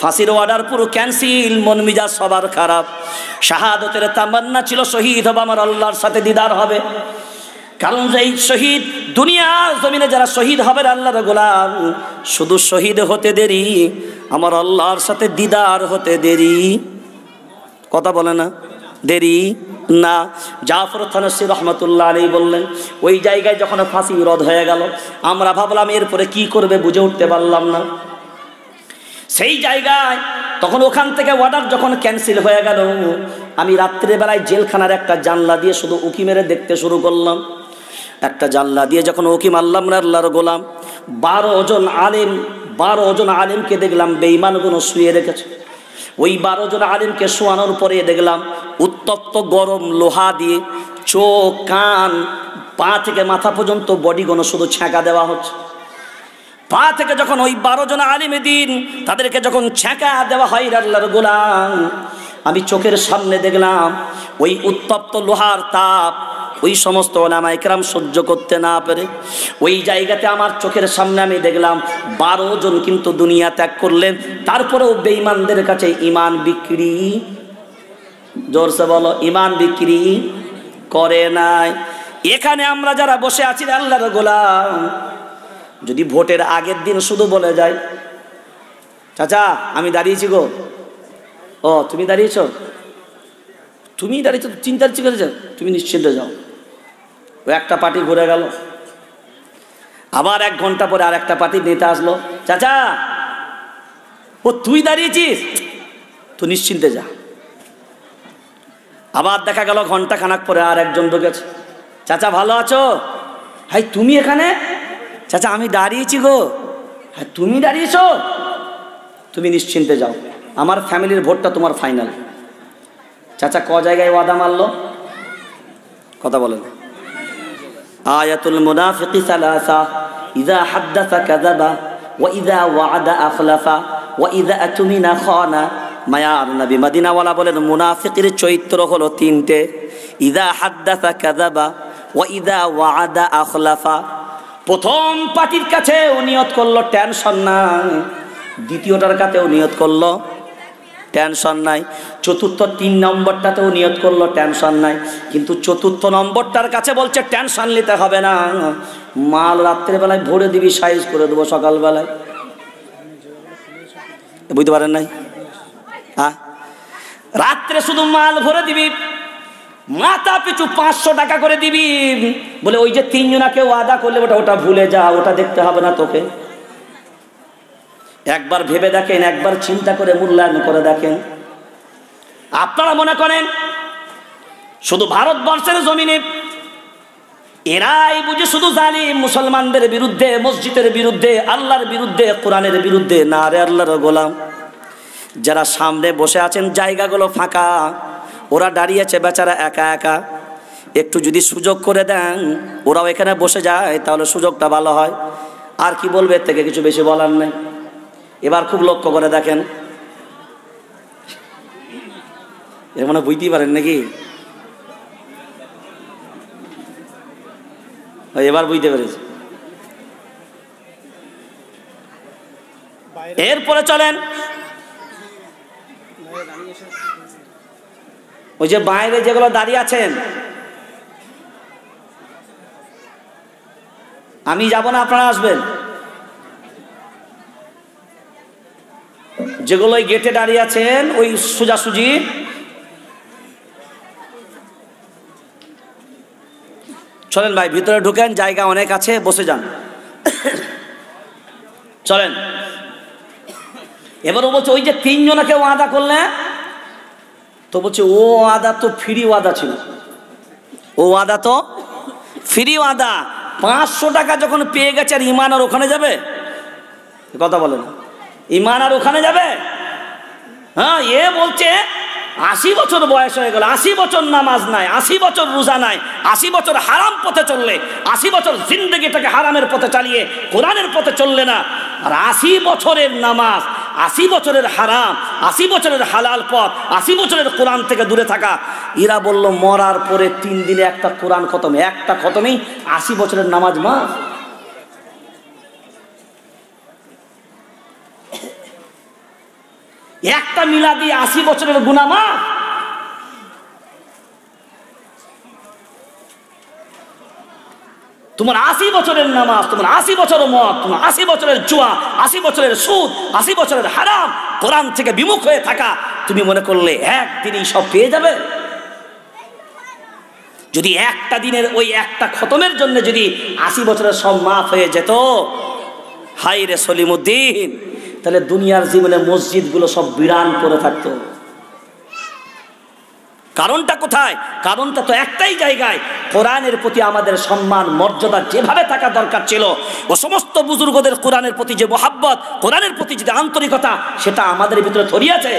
ফাঁসির অর্ডার পুরো ক্যান্সিল মন মিজাজ সবার খারাপ শাহাদতের তামান্না ছিল শহীদ হবে আমার আল্লাহর সাথে দিদার হবে কারণ যেই শহীদ দুনিয়ার জমিনে যারা শহীদ হবে আল্লাহর গোলাম শুধু শহীদ হতে দেরি আমার আল্লাহর সাথে দিদার হতে দেরি কথা বলে না দেরি না জাফর থানসি রহমতুল্লাহ আলী বললেন ওই জায়গায় যখন ফাঁসি রদ হয়ে গেল আমরা ভাবলাম এরপরে কি করবে বুঝে উঠতে পারলাম না সেই জায়গায় তখন ওখান থেকে অর্ডার যখন ক্যান্সেল হয়ে গেল আমি রাত্রেবেলায় জেলখানার একটা জানলা দিয়ে শুধু উঁকি মেরে দেখতে শুরু করলাম একটা জাল্লা দিয়ে যখন ওকিম আল্লাহ আল্লাহর গোলাম বারো জন আলেম বারো জন আলেমকে দেখলাম বেইমানগুলো শুয়ে রেখেছে ওই বারো জন আলিমকে শোয়ানোর পরে দেখলাম উত্তপ্ত গরম লোহা দিয়ে চোখ কান পা থেকে মাথা পর্যন্ত বডিগুলো শুধু ছ্যাঁকা দেওয়া হচ্ছে পা থেকে যখন ওই বারো জন আলিম দিন তাদেরকে যখন ছ্যাঁকা দেওয়া হয় রাল্লার গোলাম আমি চোখের সামনে দেখলাম ওই উত্তপ্ত লোহার তাপ ওই সমস্ত ওলামা একরাম সহ্য করতে না পেরে ওই জায়গাতে আমার চোখের সামনে আমি দেখলাম বারো জন কিন্তু দুনিয়া ত্যাগ করলেন তারপরেও বেঈমানদের কাছে ইমান বিক্রি জোরসে বলো ইমান বিক্রি করে নাই এখানে আমরা যারা বসে আছি আল্লাহর গোলাম যদি ভোটের আগের দিন শুধু বলে যায় চাচা আমি দাঁড়িয়েছি গো ও তুমি দাঁড়িয়েছ তুমি দাঁড়িয়েছো চিন্তার চিকেছ তুমি নিশ্চিন্ত যাও ও একটা পার্টি ঘুরে গেল আবার এক ঘন্টা পরে আর একটা পার্টি নিতে আসলো চাচা ও তুই দাঁড়িয়েছিস তুই নিশ্চিন্তে যা আবার দেখা গেল ঘন্টা খানাক পরে আর একজন ঢুকেছে চাচা ভালো আছো হাই তুমি এখানে চাচা আমি দাঁড়িয়েছি গো হ্যাঁ তুমি দাঁড়িয়েছো তুমি নিশ্চিন্তে যাও আমার ফ্যামিলির ভোটটা তোমার ফাইনাল চাচা ক জায়গায় ওয়াদা মারলো কথা বলেন আয়াতুল মুনাফিকি সালাসা ইজা حدث কাজাবা واذا وعد ওয়াদা আখলাফা ওয়া خان ما খানা النبي مدينه ولا বলেন মুনাফিকের চরিত্র হলো তিনটে اذا حدث কাজাবা ওয়া ইদা اخلف আখলাফা প্রথম পার্টির কাছে নিয়ত করলো টেনশন না দ্বিতীয়টার কাছেও নিয়ত করলো টেনশন নাই চতুর্থ তিন নম্বরটাতেও নিয়ত করলো টেনশন নাই কিন্তু চতুর্থ নম্বরটার কাছে বলছে টেনশন নিতে হবে না মাল রাত্রেবেলায় ভরে দিবি সাইজ করে দেবো সকালবেলায় বুঝতে পারেন নাই হ্যাঁ রাত্রে শুধু মাল ভরে দিবি মাথা পিছু পাঁচশো টাকা করে দিবি বলে ওই যে তিনজনাকে ওয়াদা করলে ওটা ওটা ভুলে যা ওটা দেখতে হবে না তোকে একবার ভেবে দেখেন একবার চিন্তা করে মূল্যায়ন করে দেখেন আপনারা মনে করেন শুধু ভারতবর্ষের জমিনে এরাই বুঝে শুধু জানি মুসলমানদের বিরুদ্ধে মসজিদের বিরুদ্ধে আল্লাহর বিরুদ্ধে কোরআনের বিরুদ্ধে না রে আল্লাহর গোলাম যারা সামনে বসে আছেন জায়গাগুলো ফাঁকা ওরা দাঁড়িয়েছে বেচারা একা একা একটু যদি সুযোগ করে দেন ওরাও এখানে বসে যায় তাহলে সুযোগটা ভালো হয় আর কি বলবে এর থেকে কিছু বেশি বলার নেই এবার খুব লক্ষ্য করে দেখেন এর মানে বুঝতেই পারেন নাকি এবার বুঝতে পেরেছি এরপরে চলেন ওই যে বাইরে যেগুলো দাঁড়িয়ে আছেন আমি যাব না আপনারা আসবেন যেগুলো গেটে দাঁড়িয়ে আছেন ওই সোজাসুজি চলেন ভাই ভিতরে ঢুকেন জায়গা অনেক আছে বসে যান চলেন এবার ও বলছে ওই যে তিনজনাকে ওয়াদা করলে তো বলছে ও আদা তো ফ্রি ওয়াদা ছিল ও আদা তো ফ্রি ওয়াদা পাঁচশো টাকা যখন পেয়ে গেছে আর ইমান আর ওখানে যাবে কথা বলেন ইমান আর ওখানে যাবে হ্যাঁ এ বলছে আশি বছর বয়স হয়ে গেল আশি বছর নামাজ নাই আশি বছর রোজা নাই আশি বছর হারাম পথে চললে আশি বছর জিন্দগিটাকে হারামের পথে চালিয়ে কোরআনের পথে চললে না আর আশি বছরের নামাজ আশি বছরের হারাম আশি বছরের হালাল পথ আশি বছরের কোরআন থেকে দূরে থাকা ইরা বলল মরার পরে তিন দিনে একটা কোরআন খতম একটা খতমেই আশি বছরের নামাজ মা একটা মিলা দিয়ে আশি বছরের গুনামা তোমার আশি বছরের নামাজ তোমার আশি বছরের মত তোমার আশি বছরের চুয়া আশি বছরের সুদ আশি বছরের হারাম কোরআন থেকে বিমুখ হয়ে থাকা তুমি মনে করলে একদিনই সব পেয়ে যাবে যদি একটা দিনের ওই একটা খতমের জন্য যদি আশি বছরের সব মাফ হয়ে যেত হাই রে সলিমুদ্দিন তাহলে দুনিয়ার জীবনে মসজিদগুলো সব বিরান করে থাকত কারণটা কোথায় কারণটা তো একটাই জায়গায় কোরআনের প্রতি আমাদের সম্মান মর্যাদা যেভাবে থাকা দরকার ছিল ও সমস্ত বুজুর্গদের কোরআনের প্রতি যে মোহাব্বত কোরআনের প্রতি যে আন্তরিকতা সেটা আমাদের ভিতরে ধরিয়েছে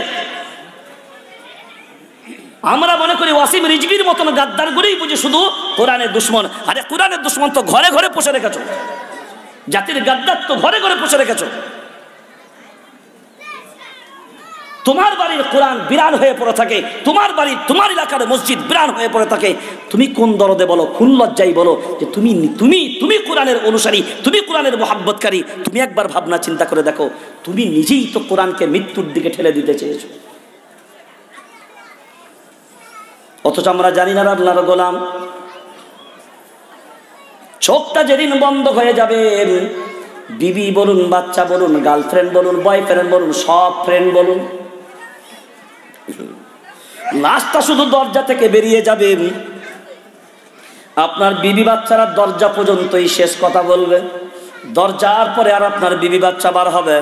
আমরা মনে করি ওয়াসিম রিজবির মতন গাদ্দারগুলোই বুঝি শুধু কোরআনের দুশ্মন আরে কোরআনের দুশ্মন তো ঘরে ঘরে পোষে রেখেছ জাতির গাদ্দার তো ঘরে ঘরে পোষে রেখেছো তোমার বাড়ির কোরআন বিরান হয়ে পড়ে থাকে তোমার বাড়ির তোমার এলাকার মসজিদ বিরান হয়ে পড়ে থাকে তুমি কোন দরদে বলো কোন লজ্জাই বলো যে তুমি তুমি তুমি কোরআনের অনুসারী তুমি কোরআনের মোহাব্বতকারী তুমি একবার ভাবনা চিন্তা করে দেখো তুমি নিজেই তো কোরআনকে মৃত্যুর দিকে ঠেলে দিতে চেয়েছো অথচ আমরা জানি না আল্লাহর গোলাম চোখটা যেদিন বন্ধ হয়ে যাবে বিবি বলুন বাচ্চা বলুন গার্লফ্রেন্ড বলুন বয়ফ্রেন্ড বলুন সব ফ্রেন্ড বলুন লাশটা শুধু দরজা থেকে বেরিয়ে যাবে আপনার বিবি বাচ্চারা দরজা পর্যন্তই শেষ কথা বলবে দরজার পরে আর আপনার বিবি বাচ্চা বার হবে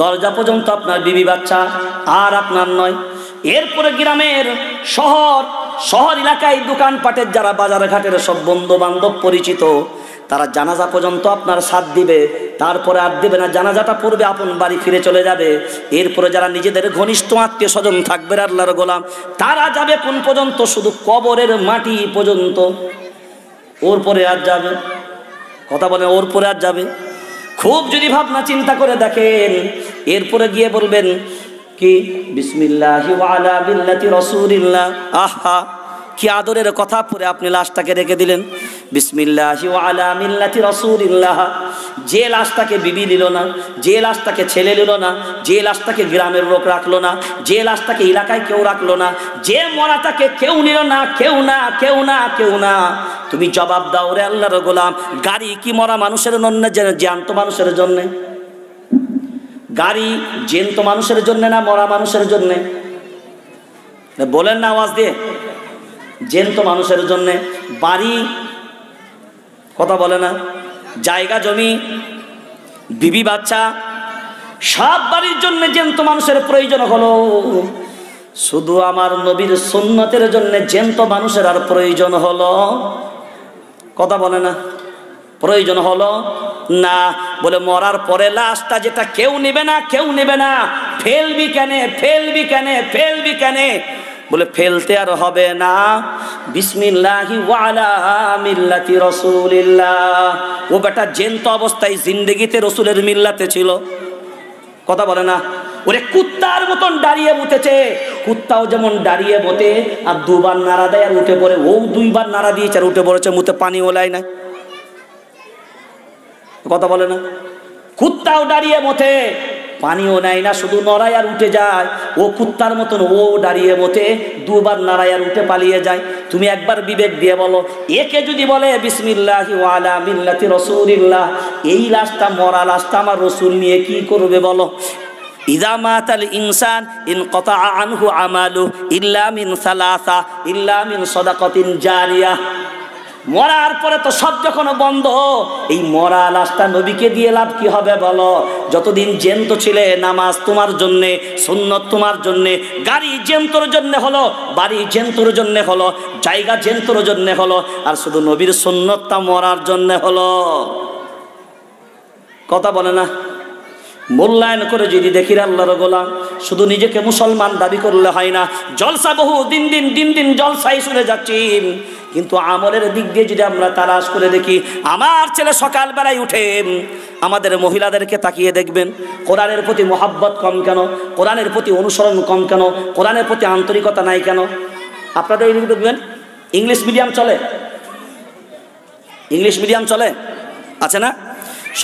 দরজা পর্যন্ত আপনার বিবি বাচ্চা আর আপনার নয় এরপরে গ্রামের শহর শহর এলাকায় দোকানপাটের যারা বাজার ঘাটের সব বন্ধু বান্ধব পরিচিত তারা জানাজা পর্যন্ত আপনার সাথ দিবে তারপরে আর দেবে না জানাজাটা পড়বে আপন বাড়ি ফিরে চলে যাবে এরপরে যারা নিজেদের ঘনিষ্ঠ আত্মীয় স্বজন থাকবে আল্লাহর গোলাম তারা যাবে কোন পর্যন্ত শুধু কবরের মাটি পর্যন্ত ওর পরে আর যাবে কথা বলে ওর পরে আর যাবে খুব যদি ভাবনা চিন্তা করে দেখেন এরপরে গিয়ে বলবেন কি বিসমিল্লাহ বিল্লাতি আহা কি আদরের কথা পরে আপনি লাশটাকে রেখে দিলেন বিসমিল্লাহ যে লাশটাকে বিবি নিল না যে লাশটাকে ছেলে নিল না যে লাশটাকে গ্রামের লোক রাখলো না যে লাশটাকে এলাকায় কেউ রাখলো না যে মরাটাকে কেউ নিল না কেউ না কেউ না কেউ না তুমি জবাব দাও রে আল্লাহর গোলাম গাড়ি কি মরা মানুষের জন্য জ্যান্ত মানুষের জন্যে গাড়ি জ্যান্ত মানুষের জন্য না মরা মানুষের জন্যে বলেন না আওয়াজ দিয়ে জেন্ত মানুষের জন্যে বাড়ি কথা বলে না জায়গা জমি বিবি বাচ্চা সব বাড়ির জন্য জেন্ত মানুষের প্রয়োজন হলো শুধু আমার নবীর সুন্নতের জন্য জেন্ত মানুষের আর প্রয়োজন হলো কথা বলে না প্রয়োজন হলো না বলে মরার পরে লাশটা যেটা কেউ নেবে না কেউ নেবে না ফেলবি কেনে ফেলবি কেনে ফেলবি কেনে বলে ফেলতে আর হবে না বিসমিল্লাহি ওয়ালা মিল্লাতি রসুলিল্লাহ ও বেটা জেন্ত অবস্থায় জিন্দগিতে রসুলের মিল্লাতে ছিল কথা বলে না ওরে কুত্তার মতন দাঁড়িয়ে বতেছে কুত্তাও যেমন দাঁড়িয়ে বতে আর দুবার নাড়া দেয় আর উঠে পড়ে ও দুইবার নাড়া দিয়েছে আর উঠে পড়েছে মুতে পানি ওলাই না কথা বলে না কুত্তাও দাঁড়িয়ে মতে পানিও নেয় না শুধু নড়াই আর উঠে যায় ও কুত্তার মতন ও দাঁড়িয়ে মতে দুবার নাড়াই আর উঠে পালিয়ে যায় তুমি একবার বিবেক দিয়ে বলো একে যদি বলে বিসমিল্লাহ ওয়ালা মিল্লাতি রসুলিল্লাহ এই লাশটা মরা লাশটা আমার রসুল নিয়ে কি করবে বলো ইদা মাতাল ইনসান ইন কতা আনহু আমালু ইল্লা সালাসা ইল্লা সদাকতিন জারিয়া মরার পরে তো সব যখন বন্ধ এই মরা লাশটা নবীকে দিয়ে লাভ কি হবে বলো যতদিন জেন্ত ছিলে নামাজ তোমার জন্যে সুন্নত তোমার জন্যে গাড়ি জেন্তর জন্যে হলো বাড়ি জেন্তর জন্যে হলো জায়গা জেন্তর জন্যে হলো আর শুধু নবীর সুন্নতটা মরার জন্যে হলো কথা বলে না মূল্যায়ন করে যদি দেখি আল্লাহর গোলাম শুধু নিজেকে মুসলমান দাবি করলে হয় না জলসা বহু দিন দিন দিন দিন জলসাই শুনে যাচ্ছি কিন্তু আমলের দিক দিয়ে যদি আমরা তালাশ করে দেখি আমার ছেলে সকালবেলায় উঠে আমাদের মহিলাদেরকে তাকিয়ে দেখবেন কোরআনের প্রতি মোহাব্বত কম কেন কোরআনের প্রতি অনুসরণ কম কেন কোরআনের প্রতি আন্তরিকতা নাই কেন আপনাদের এদিকে দেখবেন ইংলিশ মিডিয়াম চলে ইংলিশ মিডিয়াম চলে আছে না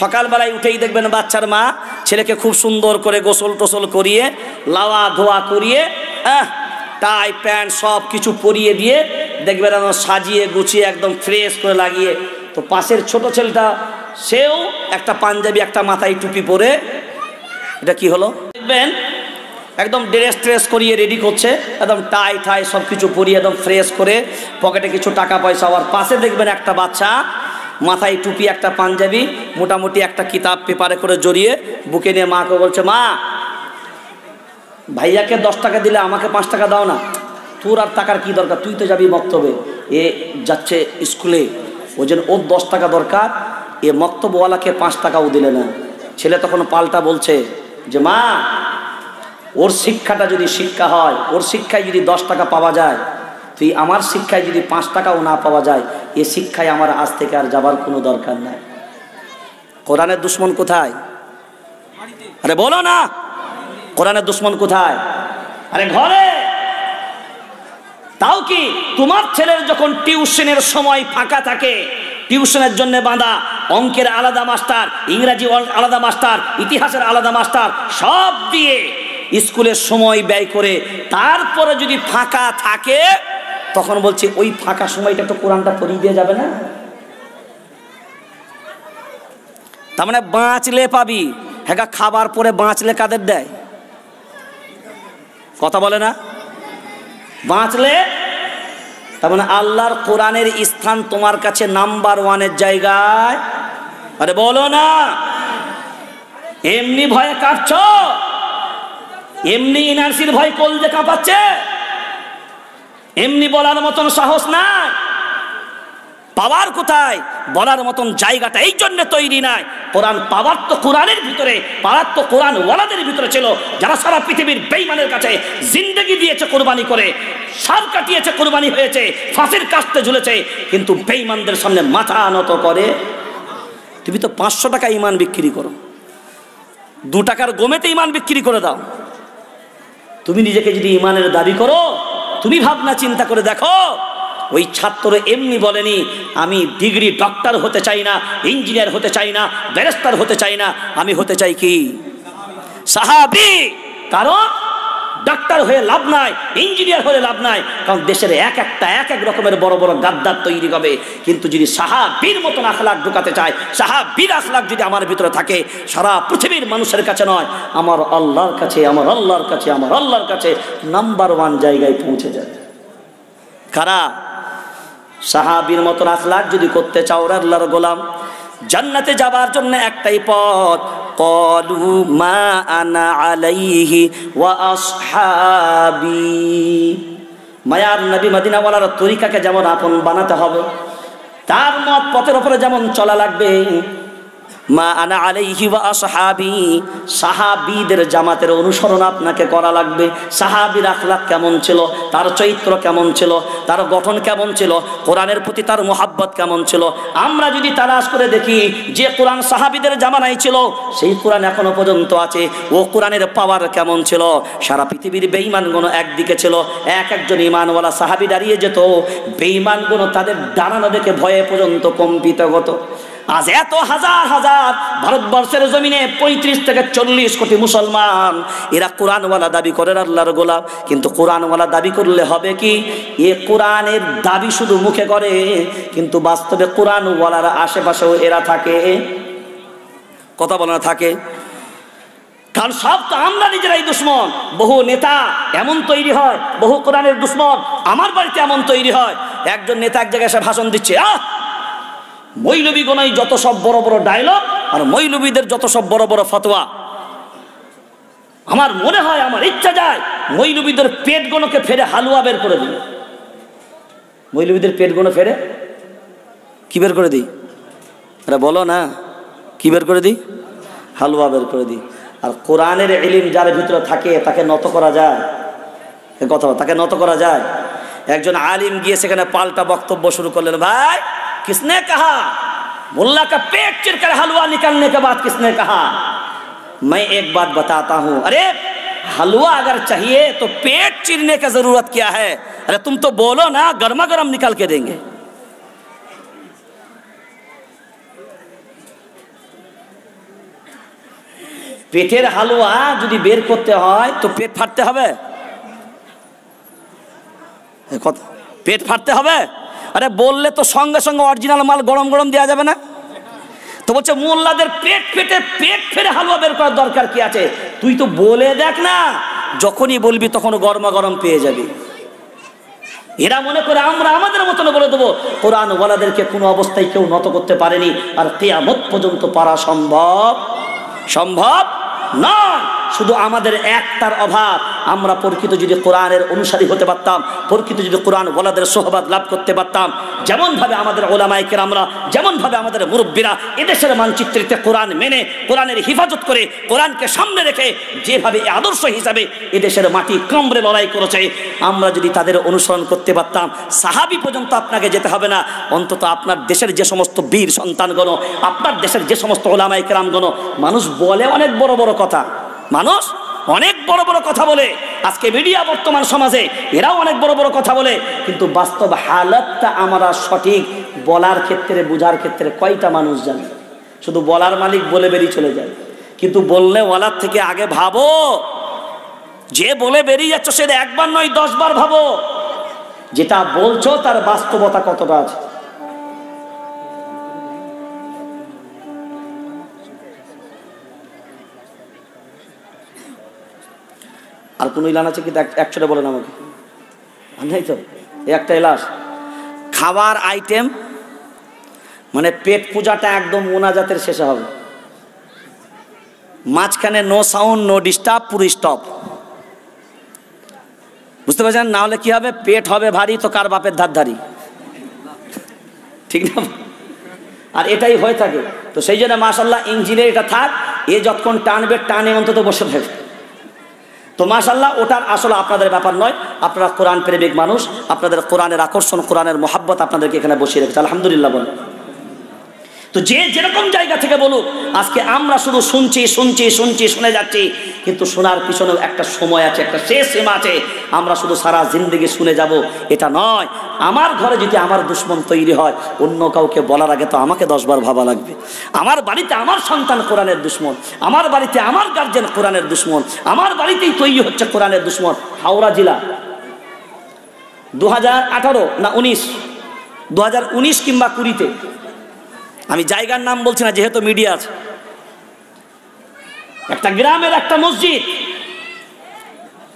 সকালবেলায় উঠেই দেখবেন বাচ্চার মা ছেলেকে খুব সুন্দর করে গোসল টোসল করিয়ে লাওয়া ধোয়া করিয়ে হ্যাঁ টাই প্যান্ট সব কিছু পরিয়ে দিয়ে দেখবেন আমার সাজিয়ে গুছিয়ে একদম ফ্রেশ করে লাগিয়ে তো পাশের ছোট ছেলেটা সেও একটা পাঞ্জাবি একটা মাথায় টুপি পরে এটা কি হলো দেখবেন একদম ড্রেস ট্রেস করিয়ে রেডি করছে একদম টাই ঠাই সব কিছু পরিয়ে একদম ফ্রেশ করে পকেটে কিছু টাকা পয়সা আবার পাশে দেখবেন একটা বাচ্চা মাথায় টুপি একটা পাঞ্জাবি মোটামুটি একটা কিতাব পেপারে করে জড়িয়ে বুকে নিয়ে মাকে বলছে মা ভাইয়াকে দশ টাকা দিলে আমাকে পাঁচ টাকা দাও না তোর আর টাকার কি দরকার তুই তো যাবি বক্তব্যে এ যাচ্ছে স্কুলে ও যেন ওর দশ টাকা দরকার এ মক্তবওয়ালাকে পাঁচ টাকাও দিলে না ছেলে তখন পাল্টা বলছে যে মা ওর শিক্ষাটা যদি শিক্ষা হয় ওর শিক্ষায় যদি দশ টাকা পাওয়া যায় তুই আমার শিক্ষায় যদি পাঁচ টাকাও না পাওয়া যায় এ শিক্ষায় আমার আজ থেকে আর যাবার কোনো দরকার নাই কোরআনের দুশ্মন কোথায় আরে বলো না কোরআনের দুশ্মন কোথায় আরে ঘরে তাও কি তোমার ছেলের যখন টিউশনের সময় ফাঁকা থাকে টিউশনের জন্য বাঁধা অঙ্কের আলাদা মাস্টার ইংরাজি আলাদা মাস্টার ইতিহাসের আলাদা মাস্টার সব দিয়ে স্কুলের সময় ব্যয় করে তারপরে যদি ফাঁকা থাকে তখন বলছে ওই ফাঁকা সময়টা তো কোরআনটা পরিয়ে দিয়ে যাবে না তার মানে বাঁচলে পাবি হ্যাঁ খাবার পরে বাঁচলে কাদের দেয় কথা বলে না বাঁচলে তার মানে আল্লাহর কোরআনের স্থান তোমার কাছে নাম্বার ওয়ানের জায়গায় আরে বলো না এমনি ভয়ে কাঁপছ এমনি এনআরসির ভয় যে কাঁপাচ্ছে এমনি বলার মতন সাহস নাই পাওয়ার কোথায় বলার মতন জায়গাটা এই জন্য তৈরি নাই কোরআন পাওয়ার তো কোরআনের ভিতরে পাওয়ার তো কোরআন ওয়ালাদের ভিতরে ছিল যারা সারা পৃথিবীর বেইমানের কাছে জিন্দগি দিয়েছে কোরবানি করে সার কাটিয়েছে কোরবানি হয়েছে ফাঁসির কাস্তে ঝুলেছে কিন্তু বেইমানদের সামনে মাথা নত করে তুমি তো পাঁচশো টাকা ইমান বিক্রি করো দু টাকার গমেতে ইমান বিক্রি করে দাও তুমি নিজেকে যদি ইমানের দাবি করো তুমি ভাবনা চিন্তা করে দেখো ওই ছাত্র এমনি বলেনি আমি ডিগ্রি ডক্টর হতে চাই না ইঞ্জিনিয়ার হতে চাই না ব্যারিস্টার হতে চাই না আমি হতে চাই কি সাহাবি কারণ ডাক্তার হয়ে লাভ নাই ইঞ্জিনিয়ার হয়ে লাভ নাই কারণ দেশের এক একটা এক এক রকমের বড় বড় গাদ্দার তৈরি হবে কিন্তু যদি সাহাবীর মতন আখলাখ ঢুকাতে চায় সাহাবীর আখলাখ যদি আমার ভিতরে থাকে সারা পৃথিবীর মানুষের কাছে নয় আমার আল্লাহর কাছে আমার আল্লাহর কাছে আমার আল্লাহর কাছে নাম্বার ওয়ান জায়গায় পৌঁছে যায় কারা সাহাবির মতন আখলাক যদি করতে চাও আল্লাহর গোলাম জান্নাতে যাবার জন্য একটাই পথ কলু মা আনা আলাইহি ওয়া আসহাবি মায়ার নবী মদিনাওয়ালার তরিকাকে যেমন আপন বানাতে হবে তার মত পথের ওপরে যেমন চলা লাগবে মা আনা আলাইহি ওয়া আসহাবি সাহাবীদের জামাতের অনুসরণ আপনাকে করা লাগবে সাহাবীর আখলাক কেমন ছিল তার চরিত্র কেমন ছিল তার গঠন কেমন ছিল কোরআনের প্রতি তার মোহাব্বত কেমন ছিল আমরা যদি তালাশ করে দেখি যে কোরআন সাহাবীদের জামানায় ছিল সেই কোরআন এখনো পর্যন্ত আছে ও কোরআনের পাওয়ার কেমন ছিল সারা পৃথিবীর বেঈমানগুলো একদিকে ছিল এক একজন ইমানওয়ালা সাহাবি দাঁড়িয়ে যেত বেঈমানগুলো তাদের দাঁড়ানো দেখে ভয়ে পর্যন্ত কম্পিত হতো আজ এত হাজার হাজার ভারতবর্ষের জমিনে পঁয়ত্রিশ থেকে চল্লিশ কোটি মুসলমান এরা কোরআনওয়ালা দাবি করেন আল্লাহর গোলাপ কিন্তু কোরআনওয়ালা দাবি করলে হবে কি এ কোরআনের দাবি শুধু মুখে করে কিন্তু বাস্তবে কোরআনওয়ালার আশেপাশেও এরা থাকে কথা বলা থাকে কারণ সব তো আমরা নিজেরাই দুশ্মন বহু নেতা এমন তৈরি হয় বহু কোরআনের দুশ্মন আমার বাড়িতে এমন তৈরি হয় একজন নেতা এক জায়গায় এসে ভাষণ দিচ্ছে আহ মৈলবী গোনাই যত সব বড় বড় ডায়লগ আর মৈলবীদের যত সব বড় বড় ফতোয়া আমার মনে হয় আমার ইচ্ছা যায় মৈলবীদের পেটগুলোকে ফেরে হালুয়া বের করে দিই মৈলবীদের পেটগুলো ফেরে কি বের করে দিই এটা বলো না কি বের করে দিই হালুয়া বের করে দিই আর কোরআনের এলিম যার ভিতরে থাকে তাকে নত করা যায় কথা তাকে নত করা যায় একজন আলিম গিয়ে সেখানে পাল্টা বক্তব্য শুরু করলেন ভাই किसने कहा मुल्ला का पेट चिरकर हलवा निकलने के बाद किसने कहा मैं एक बात बताता हूं अरे हलवा अगर चाहिए तो पेट चिरने की जरूरत क्या है अरे तुम तो बोलो ना गर्मा गर्म निकाल के देंगे पेटर हलवा जो बेर करते हैं तो पेट फाटते হবে पेट फाटते हैं আরে বললে তো সঙ্গে সঙ্গে অরিজিনাল মাল গরম গরম দেওয়া যাবে না তো বলছে মোল্লাদের পেট পেটে পেট ফেরে হালুয়া বের করার দরকার কি আছে তুই তো বলে দেখ না যখনই বলবি তখন গরমা গরম পেয়ে যাবি এরা মনে করে আমরা আমাদের মতন বলে দেবো কোরআন ওয়ালাদেরকে কোনো অবস্থায় কেউ নত করতে পারেনি আর কেয়ামত পর্যন্ত পারা সম্ভব সম্ভব নয় শুধু আমাদের একটার অভাব আমরা প্রকৃত যদি কোরআনের অনুসারী হতে পারতাম প্রকৃত যদি কোরআন ওলাদের সোহবাদ লাভ করতে পারতাম যেমনভাবে আমাদের ওলামাইকের আমরা যেমনভাবে আমাদের মুরব্বীরা এদেশের মানচিত্রিতে কোরআন মেনে কোরআনের হিফাজত করে কোরআনকে সামনে রেখে যেভাবে আদর্শ হিসাবে এদেশের মাটি কামড়ে লড়াই করেছে আমরা যদি তাদের অনুসরণ করতে পারতাম সাহাবি পর্যন্ত আপনাকে যেতে হবে না অন্তত আপনার দেশের যে সমস্ত বীর সন্তানগণ আপনার দেশের যে সমস্ত ওলামাইকেরামগণ মানুষ বলে অনেক বড় বড় কথা মানুষ অনেক বড় বড় কথা বলে আজকে মিডিয়া বর্তমান সমাজে এরাও অনেক বড় বড় কথা বলে কিন্তু বাস্তব হালাতটা আমরা সঠিক বলার ক্ষেত্রে বোঝার ক্ষেত্রে কয়টা মানুষ জানে শুধু বলার মালিক বলে বেরিয়ে চলে যায় কিন্তু বললে ওলার থেকে আগে ভাবো যে বলে বেরিয়ে যাচ্ছ সেটা একবার নয় দশবার ভাবো যেটা বলছো তার বাস্তবতা কতটা আছে আর কোনো ইলান আছে কি একশোটা বলেন আমাকে নাই তো একটা এলাস খাবার আইটেম মানে পেট পূজাটা একদম মোনাজাতের শেষে হবে মাঝখানে নো সাউন্ড নো ডিস্টার্ব পুরো স্টপ বুঝতে পারছেন না হলে কি হবে পেট হবে ভারী তো কার বাপের ধার ধারি ঠিক না আর এটাই হয়ে থাকে তো সেই জন্য মাসাল্লাহ ইঞ্জিনের এটা থাক এ যতক্ষণ টানবে টানে অন্তত বসে থাকবে তো মাশাল্লাহ ওটার আসলে আপনাদের ব্যাপার নয় আপনারা কোরআন প্রেমিক মানুষ আপনাদের কোরআনের আকর্ষণ কোরআনের মহাব্বত আপনাদেরকে এখানে বসিয়ে রেখেছে আলহামদুলিল্লাহ বলেন তো যে যেরকম জায়গা থেকে বলুক আজকে আমরা শুধু শুনছি শুনছি শুনছি শুনে যাচ্ছি কিন্তু শোনার পিছনেও একটা সময় আছে একটা শেষ সীমা আছে আমরা শুধু সারা জিন্দগি শুনে যাব এটা নয় আমার ঘরে যদি আমার দুশ্মন তৈরি হয় অন্য কাউকে বলার আগে তো আমাকে দশবার ভাবা লাগবে আমার বাড়িতে আমার সন্তান কোরআনের দুশ্মন আমার বাড়িতে আমার গার্জেন কোরআনের দুশ্মন আমার বাড়িতেই তৈরি হচ্ছে কোরআনের দুশ্মন হাওড়া জেলা দু না উনিশ দু কিংবা কুড়িতে আমি জায়গার নাম বলছি না যেহেতু মিডিয়া আছে একটা গ্রামের একটা মসজিদ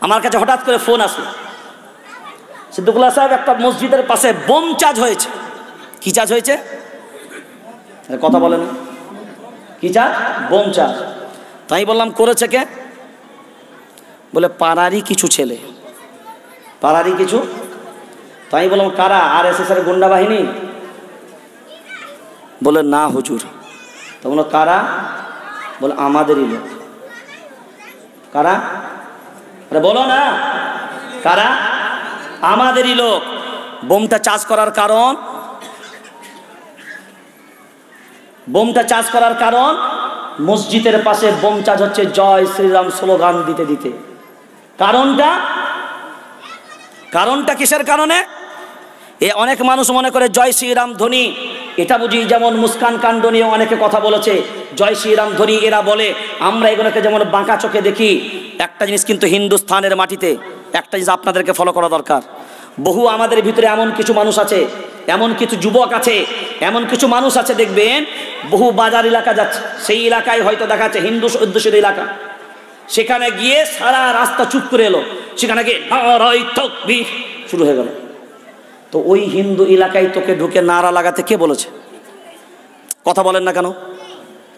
আমার কাছে হঠাৎ করে ফোন আসলো সিদ্দিকুল্লাহ সাহেব একটা মসজিদের পাশে বোম চার্জ হয়েছে কি চার্জ হয়েছে কথা বলেন কি চার্জ বোম চার্জ তাই বললাম করেছে কে বলে পাড়ারই কিছু ছেলে পাড়ারই কিছু তাই বললাম কারা আর এস এস এর গুন্ডা বাহিনী বলে না হুজুর তখন কারা বলে আমাদেরই লোক কারা আরে বলো না কারা আমাদেরই লোক বোমটা চাষ করার কারণ বোমটা চাষ করার কারণ মসজিদের পাশে বোম চাষ হচ্ছে জয় শ্রীরাম স্লোগান দিতে দিতে কারণটা কারণটা কিসের কারণে এ অনেক মানুষ মনে করে জয় শ্রীরাম ধনী এটা বুঝি যেমন মুস্কান কাণ্ড নিয়ে অনেকে কথা বলেছে জয় শ্রীরাম ধনী এরা বলে আমরা এগুলোকে যেমন বাঁকা চোখে দেখি একটা জিনিস কিন্তু হিন্দুস্থানের মাটিতে একটা জিনিস আপনাদেরকে ফলো করা দরকার বহু আমাদের ভিতরে এমন কিছু মানুষ আছে এমন কিছু যুবক আছে এমন কিছু মানুষ আছে দেখবেন বহু বাজার এলাকা যাচ্ছে সেই এলাকায় হয়তো দেখা যাচ্ছে হিন্দু অধ্যুষিত এলাকা সেখানে গিয়ে সারা রাস্তা চুপ করে এলো সেখানে গিয়ে শুরু হয়ে গেল তো ওই হিন্দু এলাকায় তোকে ঢুকে নাড়া লাগাতে কে বলেছে কথা বলেন না কেন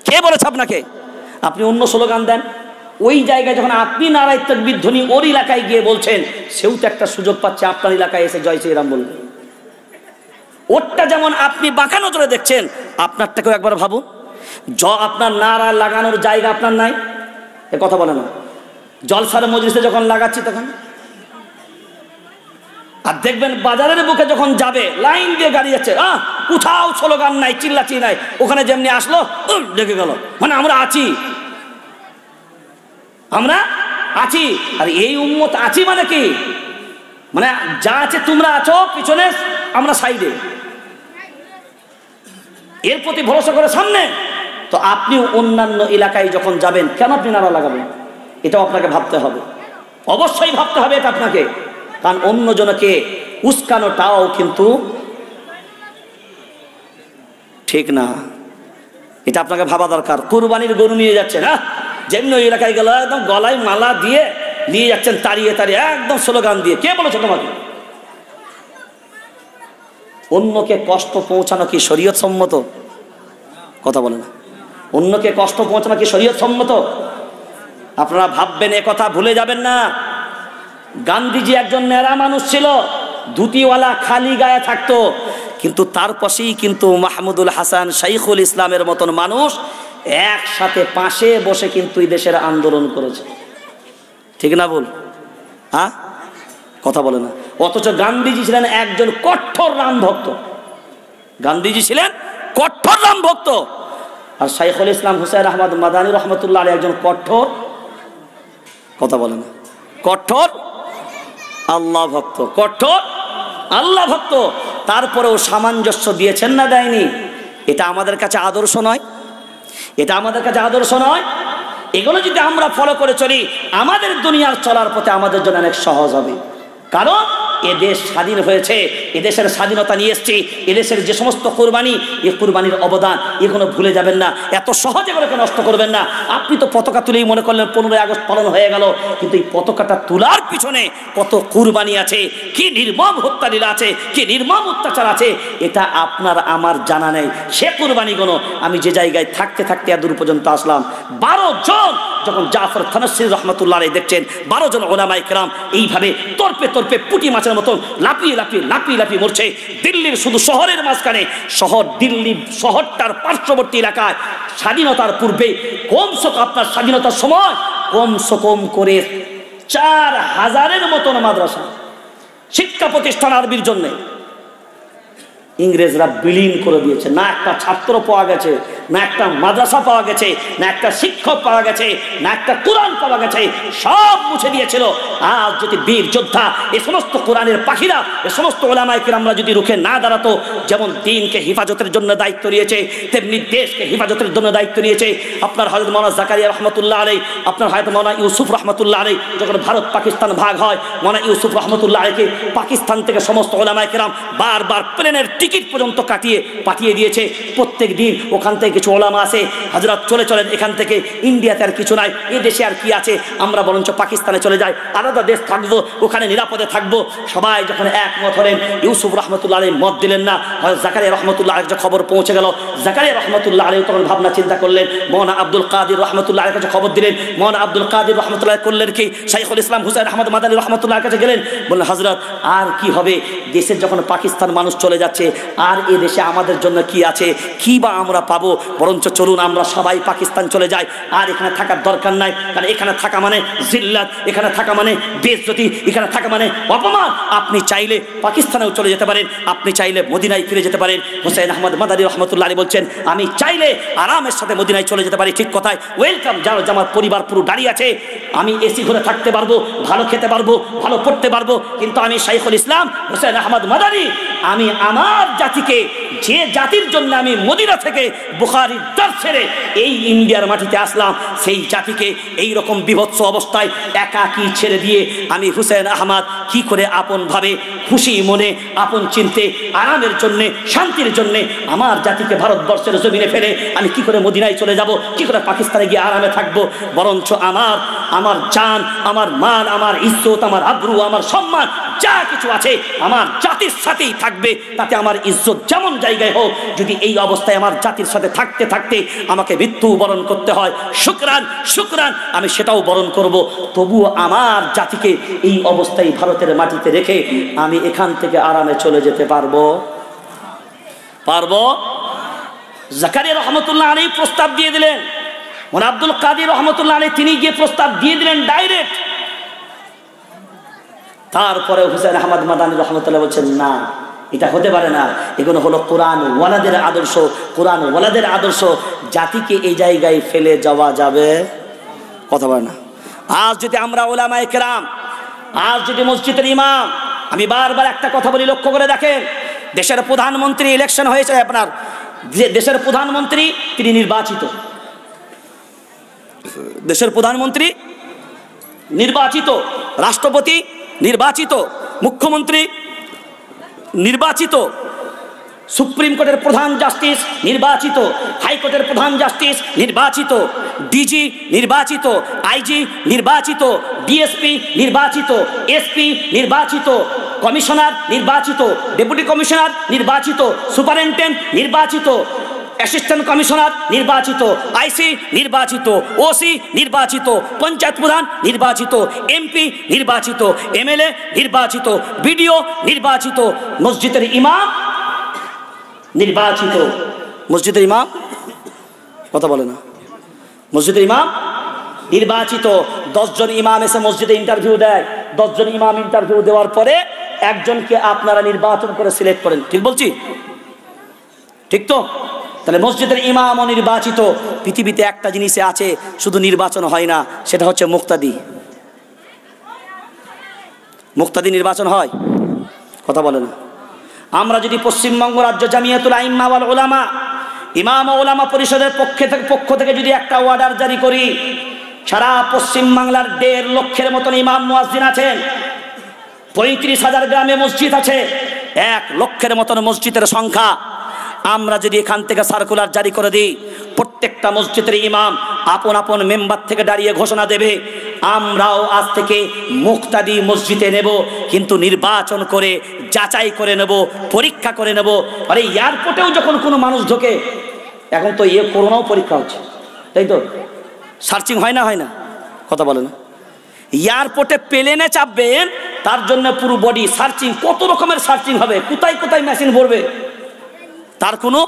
কে বলেছে আপনাকে আপনি অন্য স্লোগান দেন ওই জায়গায় যখন আপনি নারায় তকবির ধ্বনি ওর এলাকায় গিয়ে বলছেন সেও তো একটা সুযোগ পাচ্ছে আপনার এলাকায় এসে জয় শ্রীরাম বলবে ওরটা যেমন আপনি বাঁকা নজরে দেখছেন আপনারটাকেও একবার ভাবুন জ আপনার নাড়া লাগানোর জায়গা আপনার নাই এ কথা বলে না জলসার মজলিসে যখন লাগাচ্ছি তখন আর দেখবেন বাজারের বুকে যখন যাবে লাইন দিয়ে গাড়ি যাচ্ছে আহ কোথাও স্লোগান নাই চিল্লাচি নাই ওখানে যেমনি আসলো ডেকে গেল মানে আমরা আছি আমরা আছি আর এই উন্মত আছি মানে কি মানে যা আছে তোমরা আছো পিছনে আমরা সাইডে এর প্রতি ভরসা করে সামনে তো আপনি অন্যান্য এলাকায় যখন যাবেন কেন আপনি নাড়া লাগাবেন এটাও আপনাকে ভাবতে হবে অবশ্যই ভাবতে হবে এটা আপনাকে কারণ অন্যজনকে উস্কানোটাও কিন্তু ঠিক না এটা আপনাকে ভাবা দরকার কুরবানির গরু নিয়ে যাচ্ছে হ্যাঁ যেমনি ওই এলাকায় গেল একদম গলায় মালা দিয়ে নিয়ে যাচ্ছেন তাড়িয়ে তাড়িয়ে একদম স্লোগান দিয়ে কে বলেছে তোমাকে অন্যকে কষ্ট পৌঁছানো কি শরীয়ত সম্মত কথা বলে না অন্যকে কষ্ট পৌঁছানো কি শরীয়ত সম্মত আপনারা ভাববেন এ কথা ভুলে যাবেন না গান্ধীজি একজন নেড়া মানুষ ছিল ধুতিওয়ালা খালি গায়ে থাকতো কিন্তু তার পাশেই কিন্তু মাহমুদুল হাসান শাইখুল ইসলামের মতন মানুষ একসাথে পাশে বসে কিন্তু এই দেশের আন্দোলন করেছে ঠিক না বল হ্যাঁ কথা বলে না অথচ গান্ধীজি ছিলেন একজন কঠোর রাম ভক্ত গান্ধীজি ছিলেন কঠোর রাম ভক্ত আর শাইখুল ইসলাম হুসাইন আহমদ মাদানী রহমতুল্লাহ একজন কঠোর কথা বলে না কঠোর আল্লাহ ভক্ত কঠোর আল্লাহ ভক্ত তারপরেও সামঞ্জস্য দিয়েছেন না দেয়নি এটা আমাদের কাছে আদর্শ নয় এটা আমাদের কাছে আদর্শ নয় এগুলো যদি আমরা ফলো করে চলি আমাদের দুনিয়ার চলার পথে আমাদের জন্য অনেক সহজ হবে কারণ এদেশ স্বাধীন হয়েছে এদেশের স্বাধীনতা নিয়ে এসছি এদেশের যে সমস্ত কোরবানি এই কোরবানির অবদান এগুলো ভুলে যাবেন না এত সহজে এগুলোকে নষ্ট করবেন না আপনি তো পতাকা তুলেই মনে করলেন পনেরোই আগস্ট পালন হয়ে গেল কিন্তু এই পতাকাটা তোলার পিছনে কত কোরবানি আছে কি নির্মম হত্যালীলা আছে কি নির্মম অত্যাচার আছে এটা আপনার আমার জানা নেই সে কোরবানিগুলো আমি যে জায়গায় থাকতে থাকতে দূর পর্যন্ত আসলাম বারো জন যখন জাফর থানসির রহমতুল্লাহ দেখছেন বারো জন ওলামাইকরাম এইভাবে তর্পে তর্পে পুটি মাছের গাছের মতো লাপিয়ে লাপিয়ে লাপিয়ে লাপিয়ে মরছে দিল্লির শুধু শহরের মাঝখানে শহর দিল্লি শহরটার পার্শ্ববর্তী এলাকায় স্বাধীনতার পূর্বে কমসে আপনার স্বাধীনতার সময় কমসে কম করে চার হাজারের মতন মাদ্রাসা শিক্ষা প্রতিষ্ঠান আরবির জন্যে ইংরেজরা বিলীন করে দিয়েছে না একটা ছাত্র পাওয়া গেছে না একটা মাদ্রাসা পাওয়া গেছে না একটা শিক্ষক পাওয়া গেছে না একটা কোরআন পাওয়া গেছে সব মুছে দিয়েছিল আজ যদি বীর যোদ্ধা এ সমস্ত কোরআনের পাখিরা এ সমস্ত ওলামাইকে আমরা যদি রুখে না দাঁড়াতো যেমন দিনকে হেফাজতের জন্য দায়িত্ব নিয়েছে তেমনি দেশকে হেফাজতের জন্য দায়িত্ব নিয়েছে আপনার হয়তো মৌলানা জাকারিয়া রহমতুল্লাহ আলী আপনার হয়তো মৌলানা ইউসুফ রহমতুল্লাহ আলী যখন ভারত পাকিস্তান ভাগ হয় মৌলানা ইউসুফ রহমতুল্লাহ আলীকে পাকিস্তান থেকে সমস্ত ওলামাইকেরাম বারবার প্লেনের টিকিট পর্যন্ত কাটিয়ে পাঠিয়ে দিয়েছে প্রত্যেক দিন ওখান থেকে কিছু ওলামা আসে হাজরাত চলে চলেন এখান থেকে ইন্ডিয়াতে আর কিছু নাই এ দেশে আর কি আছে আমরা বরঞ্চ পাকিস্তানে চলে যাই আলাদা দেশ থাকবো ওখানে নিরাপদে থাকবো সবাই যখন একমত হলেন ইউসুফ রহমতুল্লাহ আলী মত দিলেন না জাকারিয়া রহমতুল্লাহ আলী খবর পৌঁছে গেল জাকারিয়া রহমতুল্লাহ আলী তখন ভাবনা চিন্তা করলেন মহানা আব্দুল কাদির রহমতুল্লাহ আলীর কাছে খবর দিলেন মহানা আব্দুল কাদির রহমতুল্লাহ করলেন কি শাইখুল ইসলাম হুসাইন আহমদ মাদানী রহমতুল্লাহ কাছে গেলেন বললেন হাজরত আর কি হবে দেশের যখন পাকিস্তান মানুষ চলে যাচ্ছে আর এ দেশে আমাদের জন্য কি আছে কি বা আমরা পাবো বরঞ্চ চলুন আমরা সবাই পাকিস্তান চলে যাই আর এখানে থাকার দরকার নাই কারণ এখানে থাকা মানে জিল্লাত এখানে থাকা মানে বেজতি এখানে থাকা মানে অপমান আপনি চাইলে পাকিস্তানেও চলে যেতে পারেন আপনি চাইলে মদিনায় ফিরে যেতে পারেন হোসেন আহমদ মাদারি রহমতুল্লাহ আলী বলছেন আমি চাইলে আরামের সাথে মদিনায় চলে যেতে পারি ঠিক কথায় ওয়েলকাম যারা আমার পরিবার পুরো দাঁড়িয়ে আছে আমি এসি ঘরে থাকতে পারবো ভালো খেতে পারবো ভালো পড়তে পারবো কিন্তু আমি শাইফুল ইসলাম হোসেন আহমদ মাদারি আমি আমার মানব জাতিকে যে জাতির জন্য আমি মদিনা থেকে বুখারির দর ছেড়ে এই ইন্ডিয়ার মাটিতে আসলাম সেই জাতিকে এই রকম বিভৎস অবস্থায় একাকি ছেড়ে দিয়ে আমি হুসেন আহমদ কি করে আপনভাবে খুশি মনে আপন চিনতে আরামের জন্যে শান্তির জন্যে আমার জাতিকে ভারতবর্ষের জমিনে ফেলে আমি কি করে মদিনায় চলে যাব কি করে পাকিস্তানে গিয়ে আরামে থাকবো বরঞ্চ আমার আমার জান আমার মান আমার ইজ্জত আমার আব্রু আমার সম্মান যা কিছু আছে আমার জাতির সাথেই থাকবে তাতে আমার ইজ্জত যেমন যায় জায়গায় হোক যদি এই অবস্থায় আমার জাতির সাথে থাকতে থাকতে আমাকে মৃত্যু বরণ করতে হয় শুক্রান শুক্রান আমি সেটাও বরণ করব তবু আমার জাতিকে এই অবস্থায় ভারতের মাটিতে রেখে আমি এখান থেকে আরামে চলে যেতে পারব পারব জাকারি রহমতুল্লাহ আলী প্রস্তাব দিয়ে দিলেন মানে আব্দুল কাদির রহমতুল্লাহ আলী তিনি গিয়ে প্রস্তাব দিয়ে দিলেন ডাইরেক্ট তারপরে হুসেন আহমদ মাদানি রহমতুল্লাহ বলছেন না এটা হতে পারে না এগুলো হলো কোরআন ওয়ালাদের আদর্শ কোরআন ওয়ালাদের আদর্শ জাতিকে এই জায়গায় ফেলে যাওয়া যাবে কথা বলে না আজ যদি আমরা ওলামা একরাম আজ যদি মসজিদের ইমাম আমি বারবার একটা কথা বলি লক্ষ্য করে দেখেন দেশের প্রধানমন্ত্রী ইলেকশন হয়েছে আপনার দেশের প্রধানমন্ত্রী তিনি নির্বাচিত দেশের প্রধানমন্ত্রী নির্বাচিত রাষ্ট্রপতি নির্বাচিত মুখ্যমন্ত্রী নির্বাচিত সুপ্রিম কোর্টের প্রধান জাস্টিস নির্বাচিত হাইকোর্টের প্রধান জাস্টিস নির্বাচিত ডিজি নির্বাচিত আইজি নির্বাচিত ডিএসপি নির্বাচিত এসপি নির্বাচিত কমিশনার নির্বাচিত ডেপুটি কমিশনার নির্বাচিত সুপারিনটেন্ডেন্ট নির্বাচিত অ্যাসিস্ট্যান্ট কমিশনার নির্বাচিত আইসি নির্বাচিত ওসি নির্বাচিত পঞ্চায়েত প্রধান নির্বাচিত এমপি নির্বাচিত এমএলএ নির্বাচিত বিডিও নির্বাচিত মসজিদের ইমাম নির্বাচিত মসজিদের ইমাম কথা বলে না মসজিদের ইমাম নির্বাচিত দশজন ইমাম এসে মসজিদে ইন্টারভিউ দেয় দশজন ইমাম ইন্টারভিউ দেওয়ার পরে একজনকে আপনারা নির্বাচন করে সিলেক্ট করেন ঠিক বলছি ঠিক তো তাহলে মসজিদের ইমাম অনির্বাচিত পৃথিবীতে একটা জিনিসে আছে শুধু নির্বাচন হয় না সেটা হচ্ছে মুক্তাদি মুক্তাদি নির্বাচন হয় কথা বলে না আমরা যদি পশ্চিমবঙ্গ রাজ্য জামিয়াতুল আইম্মা ওয়াল ওলামা ইমাম ওলামা পরিষদের পক্ষে থেকে পক্ষ থেকে যদি একটা অর্ডার জারি করি সারা পশ্চিমবাংলার দেড় লক্ষের মতন ইমাম মুয়াজ্জিন আছেন পঁয়ত্রিশ হাজার গ্রামে মসজিদ আছে এক লক্ষের মতন মসজিদের সংখ্যা আমরা যদি এখান থেকে সার্কুলার জারি করে দিই প্রত্যেকটা মসজিদের ইমাম আপন আপন মেম্বার থেকে দাঁড়িয়ে ঘোষণা দেবে আমরাও আজ থেকে মুক্তাদি মসজিদে নেব কিন্তু নির্বাচন করে যাচাই করে নেব পরীক্ষা করে নেব আরে এয়ারপোর্টেও যখন কোনো মানুষ ঢোকে এখন তো ইয়ে করোনাও পরীক্ষা হচ্ছে তাই তো সার্চিং হয় না হয় না কথা বলে না এয়ারপোর্টে প্লেনে চাপবেন তার জন্য পুরো বডি সার্চিং কত রকমের সার্চিং হবে কোথায় কোথায় মেশিন ভরবে তার কোনো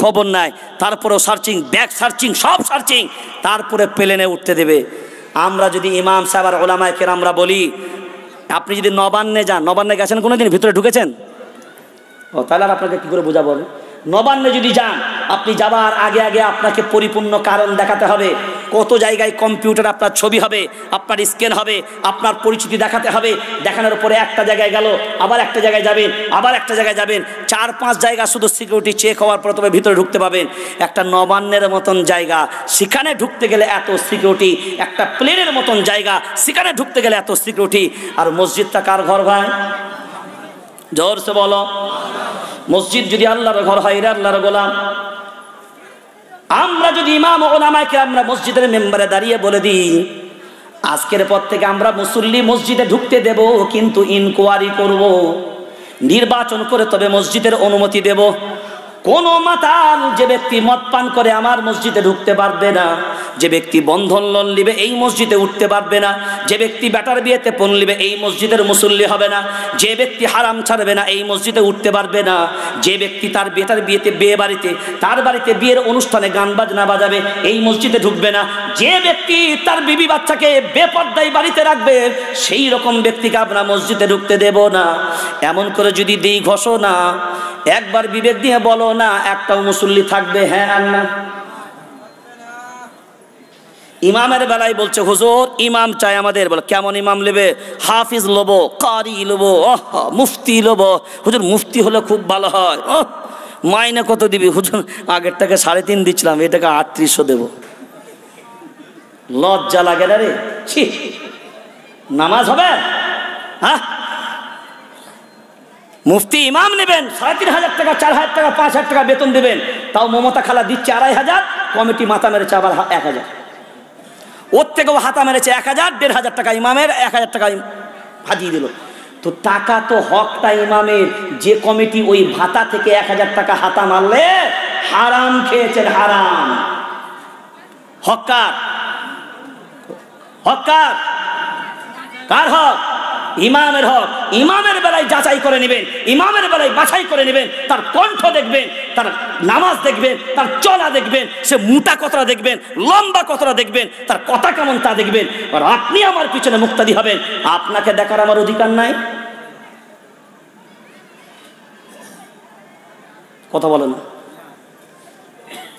খবর নাই তারপরেও সার্চিং ব্যাক সার্চিং সব সার্চিং তারপরে প্লেনে উঠতে দেবে আমরা যদি ইমাম সাহেব আর ওলামায়কের আমরা বলি আপনি যদি নবান্নে যান নবান্নে গেছেন কোনো দিন ভিতরে ঢুকেছেন ও তাহলে আর আপনাকে কী করে বোঝাবো নবান্নে যদি যান আপনি যাবার আগে আগে আপনাকে পরিপূর্ণ কারণ দেখাতে হবে কত জায়গায় কম্পিউটার আপনার ছবি হবে আপনার স্ক্যান হবে আপনার পরিচিতি দেখাতে হবে দেখানোর পরে একটা জায়গায় গেল আবার একটা জায়গায় যাবেন আবার একটা জায়গায় যাবেন চার পাঁচ জায়গা শুধু সিকিউরিটি চেক হওয়ার পরে তবে ভিতরে ঢুকতে পাবেন একটা নবান্নের মতন জায়গা সেখানে ঢুকতে গেলে এত সিকিউরিটি একটা প্লেনের মতন জায়গা সেখানে ঢুকতে গেলে এত সিকিউরিটি আর মসজিদটা কার ঘর ভাই জোরসে বলো মসজিদ যদি আল্লাহর ঘর হয় এরা আল্লাহর গোলাম আমরা যদি ইমাম ওলামাকে আমরা মসজিদের মেম্বারে দাঁড়িয়ে বলে দিই আজকের পর থেকে আমরা মুসল্লি মসজিদে ঢুকতে দেব কিন্তু ইনকোয়ারি করব নির্বাচন করে তবে মসজিদের অনুমতি দেব কোন মাতাল যে ব্যক্তি মদ পান করে আমার মসজিদে ঢুকতে পারবে না যে ব্যক্তি বন্ধন লোন নিবে এই মসজিদে উঠতে পারবে না যে ব্যক্তি ব্যাটার বিয়েতে পণ নিবে এই মসজিদের মুসল্লি হবে না যে ব্যক্তি হারাম ছাড়বে না এই মসজিদে উঠতে পারবে না যে ব্যক্তি তার বেটার বিয়েতে বিয়ে বাড়িতে তার বাড়িতে বিয়ের অনুষ্ঠানে গান বাজনা বাজাবে এই মসজিদে ঢুকবে না যে ব্যক্তি তার বিবি বাচ্চাকে বেপর্দায় বাড়িতে রাখবে সেই রকম ব্যক্তিকে আমরা মসজিদে ঢুকতে দেব না এমন করে যদি দিই ঘোষণা একবার বিবেক দিয়ে বলো না একটাও মুসল্লি থাকবে হ্যাঁ আর না ইমামের বেলায় বলছে হুজুর ইমাম চাই আমাদের বলে কেমন ইমাম লেবে হাফিজ লোবো কারি লোবো মুফতি লোবো হুজুর মুফতি হলে খুব ভালো হয় ও মাইনে কত দিবি হুজুর আগের আগেরটাকে সাড়ে তিন দিচ্ছিলাম এটাকে আটত্রিশশো দেব লজ্জা লাগে না রে নামাজ হবে হ্যাঁ মুফতি ইমাম নেবেন সাড়ে তিন হাজার টাকা চার হাজার টাকা পাঁচ হাজার টাকা বেতন দেবেন তাও মমতা খালা দিচ্ছে আড়াই হাজার কমিটি মাথা মেরেছে আবার এক হাজার ওর থেকেও হাতা মেরেছে এক হাজার দেড় হাজার টাকা ইমামের এক হাজার টাকা ভাজিয়ে দিল তো টাকা তো হকটা ইমামের যে কমিটি ওই ভাতা থেকে এক হাজার টাকা হাতা মারলে হারাম খেয়েছেন হারাম হকার হকার কার হক ইমামের হক ইমামের বেলায় যাচাই করে নেবেন ইমামের বেলায় বাছাই করে নেবেন তার কণ্ঠ দেখবেন তার নামাজ দেখবেন তার চলা দেখবেন সে মোটা কতটা দেখবেন লম্বা কতটা দেখবেন তার কথা কেমন তা দেখবেন আর আপনি আমার পিছনে মুক্তাদি হবেন আপনাকে দেখার আমার অধিকার নাই কথা বলেন না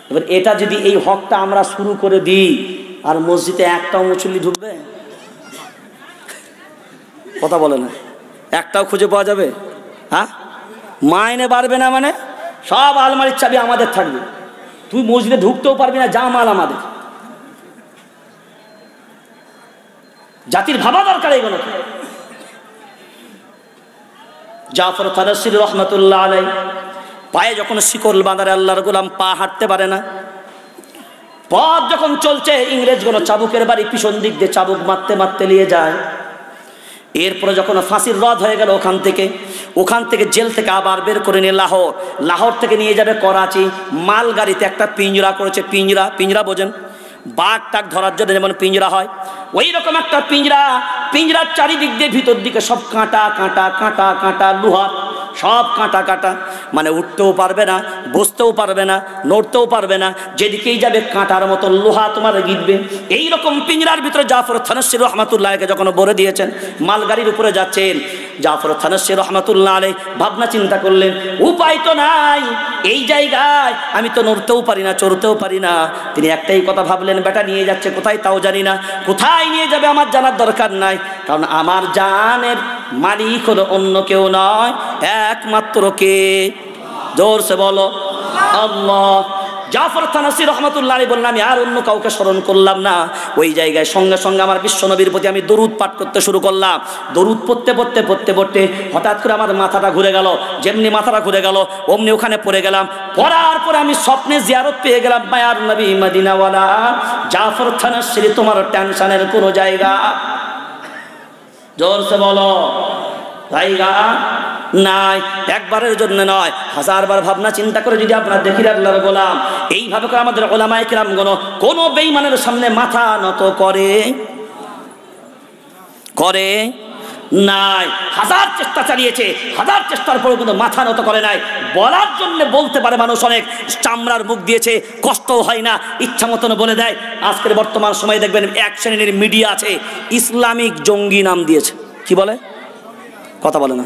এবার এটা যদি এই হকটা আমরা শুরু করে দিই আর মসজিদে একটাও মুসল্লি ঢুকবে কথা বলে না একটাও খুঁজে পাওয়া যাবে হ্যাঁ মাইনে বাড়বে না মানে সব আলমারির চাবি আমাদের থাকবে তুই মসজিদে ঢুকতেও পারবি না যা মাল আমাদের জাতির ভাবা দরকার এইগুলোকে জাফর তাদাসির রহমতুল্লাহ আলাই পায়ে যখন শিকল বাঁধারে আল্লাহর গোলাম পা হাঁটতে পারে না পথ যখন চলছে ইংরেজগুলো চাবুকের বাড়ি পিছন দিক দিয়ে চাবুক মারতে মারতে নিয়ে যায় এরপরে যখন ফাঁসির রদ হয়ে গেল ওখান থেকে ওখান থেকে জেল থেকে আবার বের করে নিয়ে লাহোর লাহোর থেকে নিয়ে যাবে করাচি মালগাড়িতে একটা পিঞ্জরা করেছে পিঞ্জরা পিঞ্জরা বোঝেন বাঘ টাক ধরার জন্য যেমন পিঞ্জরা হয় ওই রকম একটা পিঞ্জরা পিঞ্জরার চারিদিক দিয়ে ভিতর দিকে সব কাঁটা কাঁটা কাঁটা কাঁটা লুহার সব কাঁটা কাঁটা মানে উঠতেও পারবে না বসতেও পারবে না নড়তেও পারবে না যেদিকেই যাবে কাঁটার মতো লোহা তোমার গিটবে এইরকম পিঞ্জরার ভিতরে জাফর থানসির রহমাতুল্লাহকে যখন বলে দিয়েছেন মালগাড়ির উপরে যাচ্ছেন জাফর থানসির রহমাতুল্লাহ আলে ভাবনা চিন্তা করলেন উপায় তো নাই এই জায়গায় আমি তো নড়তেও পারি না চড়তেও পারি না তিনি একটাই কথা ভাবলেন বেটা নিয়ে যাচ্ছে কোথায় তাও জানি না কোথায় নিয়ে যাবে আমার জানার দরকার নাই কারণ আমার জানের মালিক হলো অন্য কেউ নয় একমাত্র কে জোর সে বলো আল্লাহ জাফর থানাসি রহমতুল্লাহ বললেন আমি আর অন্য কাউকে স্মরণ করলাম না ওই জায়গায় সঙ্গে সঙ্গে আমার বিশ্বনবীর প্রতি আমি দরুদ পাঠ করতে শুরু করলাম দরুদ পড়তে পড়তে পড়তে পড়তে হঠাৎ করে আমার মাথাটা ঘুরে গেল যেমনি মাথাটা ঘুরে গেল অমনি ওখানে পড়ে গেলাম পড়ার পরে আমি স্বপ্নে জিয়ারত পেয়ে গেলাম মায়ার নবী মদিনাওয়ালা জাফর থানাসি তোমার টেনশনের কোনো জায়গা জোরসে বলো জায়গা নাই একবারের জন্য নয় হাজারবার ভাবনা চিন্তা করে যদি আপনার দেখি আল্লাহর গোলাম এইভাবে করে আমাদের ওলামায় কিরামগণ কোনো বেইমানের সামনে মাথা নত করে করে নাই হাজার চেষ্টা চালিয়েছে হাজার চেষ্টার পরেও কিন্তু মাথা নত করে নাই বলার জন্য বলতে পারে মানুষ অনেক চামড়ার মুখ দিয়েছে কষ্টও হয় না ইচ্ছা মতন বলে দেয় আজকের বর্তমান সময়ে দেখবেন এক শ্রেণীর মিডিয়া আছে ইসলামিক জঙ্গি নাম দিয়েছে কি বলে কথা বলে না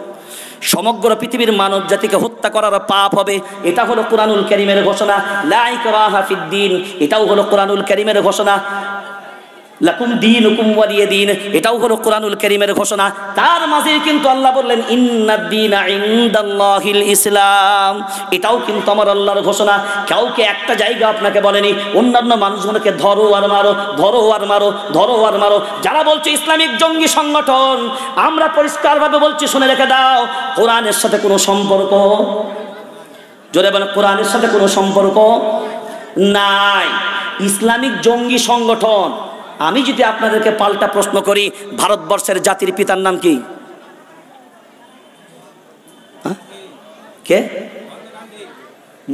সমগ্র পৃথিবীর মানব জাতিকে হত্যা করার পাপ হবে এটা হলো কোরআনুল করিমের ঘোষণা লাইক রাহাফিদ্দিন এটাও হলো কোরআনুল করিমের ঘোষণা লাকুম দিন হুকুম ওয়ালিয়ে দিন এটাও হলো কোরআনুল করিমের ঘোষণা তার মাঝে কিন্তু আল্লাহ বললেন ইন্নাদ্দিন ইন্দাল্লাহিল ইসলাম এটাও কিন্তু আমার আল্লাহর ঘোষণা কাউকে একটা জায়গা আপনাকে বলেনি অন্যান্য মানুষগুলোকে ধরো আর মারো ধরো আর মারো ধরো আর মারো যারা বলছে ইসলামিক জঙ্গি সংগঠন আমরা পরিষ্কারভাবে বলছি শুনে রেখে দাও কোরআনের সাথে কোনো সম্পর্ক জোরে বলে কোরআনের সাথে কোনো সম্পর্ক নাই ইসলামিক জঙ্গি সংগঠন আমি যদি আপনাদেরকে পাল্টা প্রশ্ন করি ভারতবর্ষের জাতির পিতার নাম কি হ্যাঁ? কে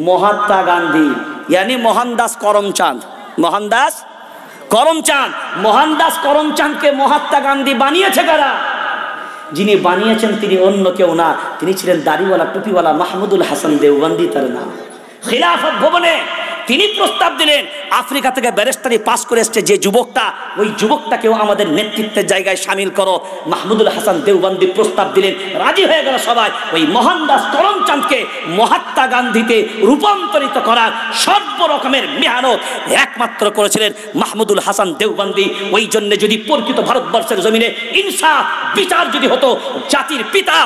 মহাত্মা গান্ধী ইয়ানি মোহনদাস করমচাঁদ মোহনদাস করমচাঁদ মোহনদাস করমচাঁদকে মহাত্মা গান্ধী বানিয়েছে কারা যিনি বানিয়েছেন তিনি অন্য কেউ না তিনি ছিলেন দাড়িওয়ালা টুপিওয়ালা মাহমুদুল হাসান দেওবন্দি তার নাম খিলাফত ভবনে তিনি প্রস্তাব দিলেন আফ্রিকা থেকে ব্যারেস্টারি পাস করে এসছে যে যুবকটা ওই যুবকটাকেও আমাদের নেতৃত্বের জায়গায় সামিল করো মাহমুদুল হাসান দেওবন্দি প্রস্তাব দিলেন রাজি হয়ে গেল সবাই ওই মোহনদাস করমচাঁদকে মহাত্মা গান্ধীতে রূপান্তরিত করার সর্বরকমের মেহানত একমাত্র করেছিলেন মাহমুদুল হাসান দেওবন্দি ওই জন্য যদি পরিচিত ভারতবর্ষের জমিনে ইনসা বিচার যদি হতো জাতির পিতা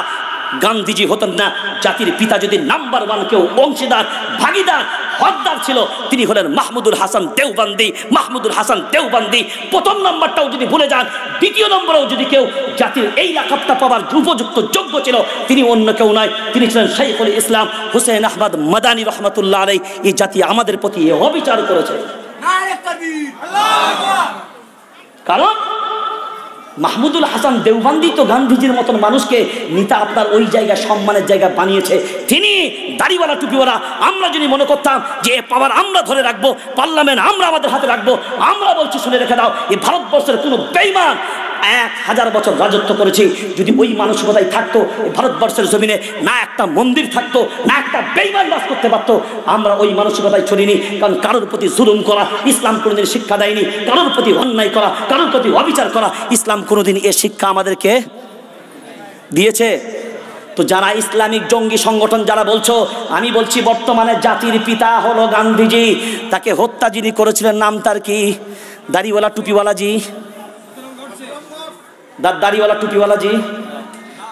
গান্ধীজি হতেন না জাতির পিতা যদি নাম্বার ওয়ান কেউ অংশীদার ভাগিদার হকদার ছিল তিনি হলেন মাহমুদুল হাসান দেওবান্দি মাহমুদুল হাসান দেওবান্দি প্রথম নম্বরটাও যদি ভুলে যান দ্বিতীয় নম্বরেও যদি কেউ জাতির এই লাখাপটা পাওয়ার উপযুক্ত যোগ্য ছিল তিনি অন্য কেউ নয় তিনি ছিলেন শাইফুল ইসলাম হুসেন আহমদ মাদানী রহমতুল্লাহ আলাই এই জাতি আমাদের প্রতি অবিচার করেছে কারণ মাহমুদুল হাসান দেওবান্দি তো গান্ধীজির মতন মানুষকে নেতা আপনার ওই জায়গা সম্মানের জায়গা বানিয়েছে তিনি দাড়িওয়ালা টুপিওয়ালা আমরা যদি মনে করতাম যে পাওয়ার আমরা ধরে রাখবো পার্লামেন্ট আমরা আমাদের হাতে রাখবো আমরা বলছি শুনে রেখে দাও এই ভারতবর্ষের কোনো বেইমান এক হাজার বছর রাজত্ব করেছি যদি ওই মানুষ থাকতো ভারতবর্ষের জমিনে না একটা মন্দির থাকতো না একটা বেইমান বাস করতে পারতো আমরা ওই মানসিকতায় ছড়িনি কারণ কারোর প্রতি জুলুম করা ইসলাম কোনোদিন শিক্ষা দেয়নি কারোর প্রতি অন্যায় করা কারোর প্রতি অবিচার করা ইসলাম কোনোদিন এ শিক্ষা আমাদেরকে দিয়েছে তো যারা ইসলামিক জঙ্গি সংগঠন যারা বলছো আমি বলছি বর্তমানে জাতির পিতা হলো গান্ধীজি তাকে হত্যা যিনি করেছিলেন নাম তার কি দাড়িওয়ালা টুপিওয়ালাজি দাড়িওয়ালা টুপিওয়ালা জি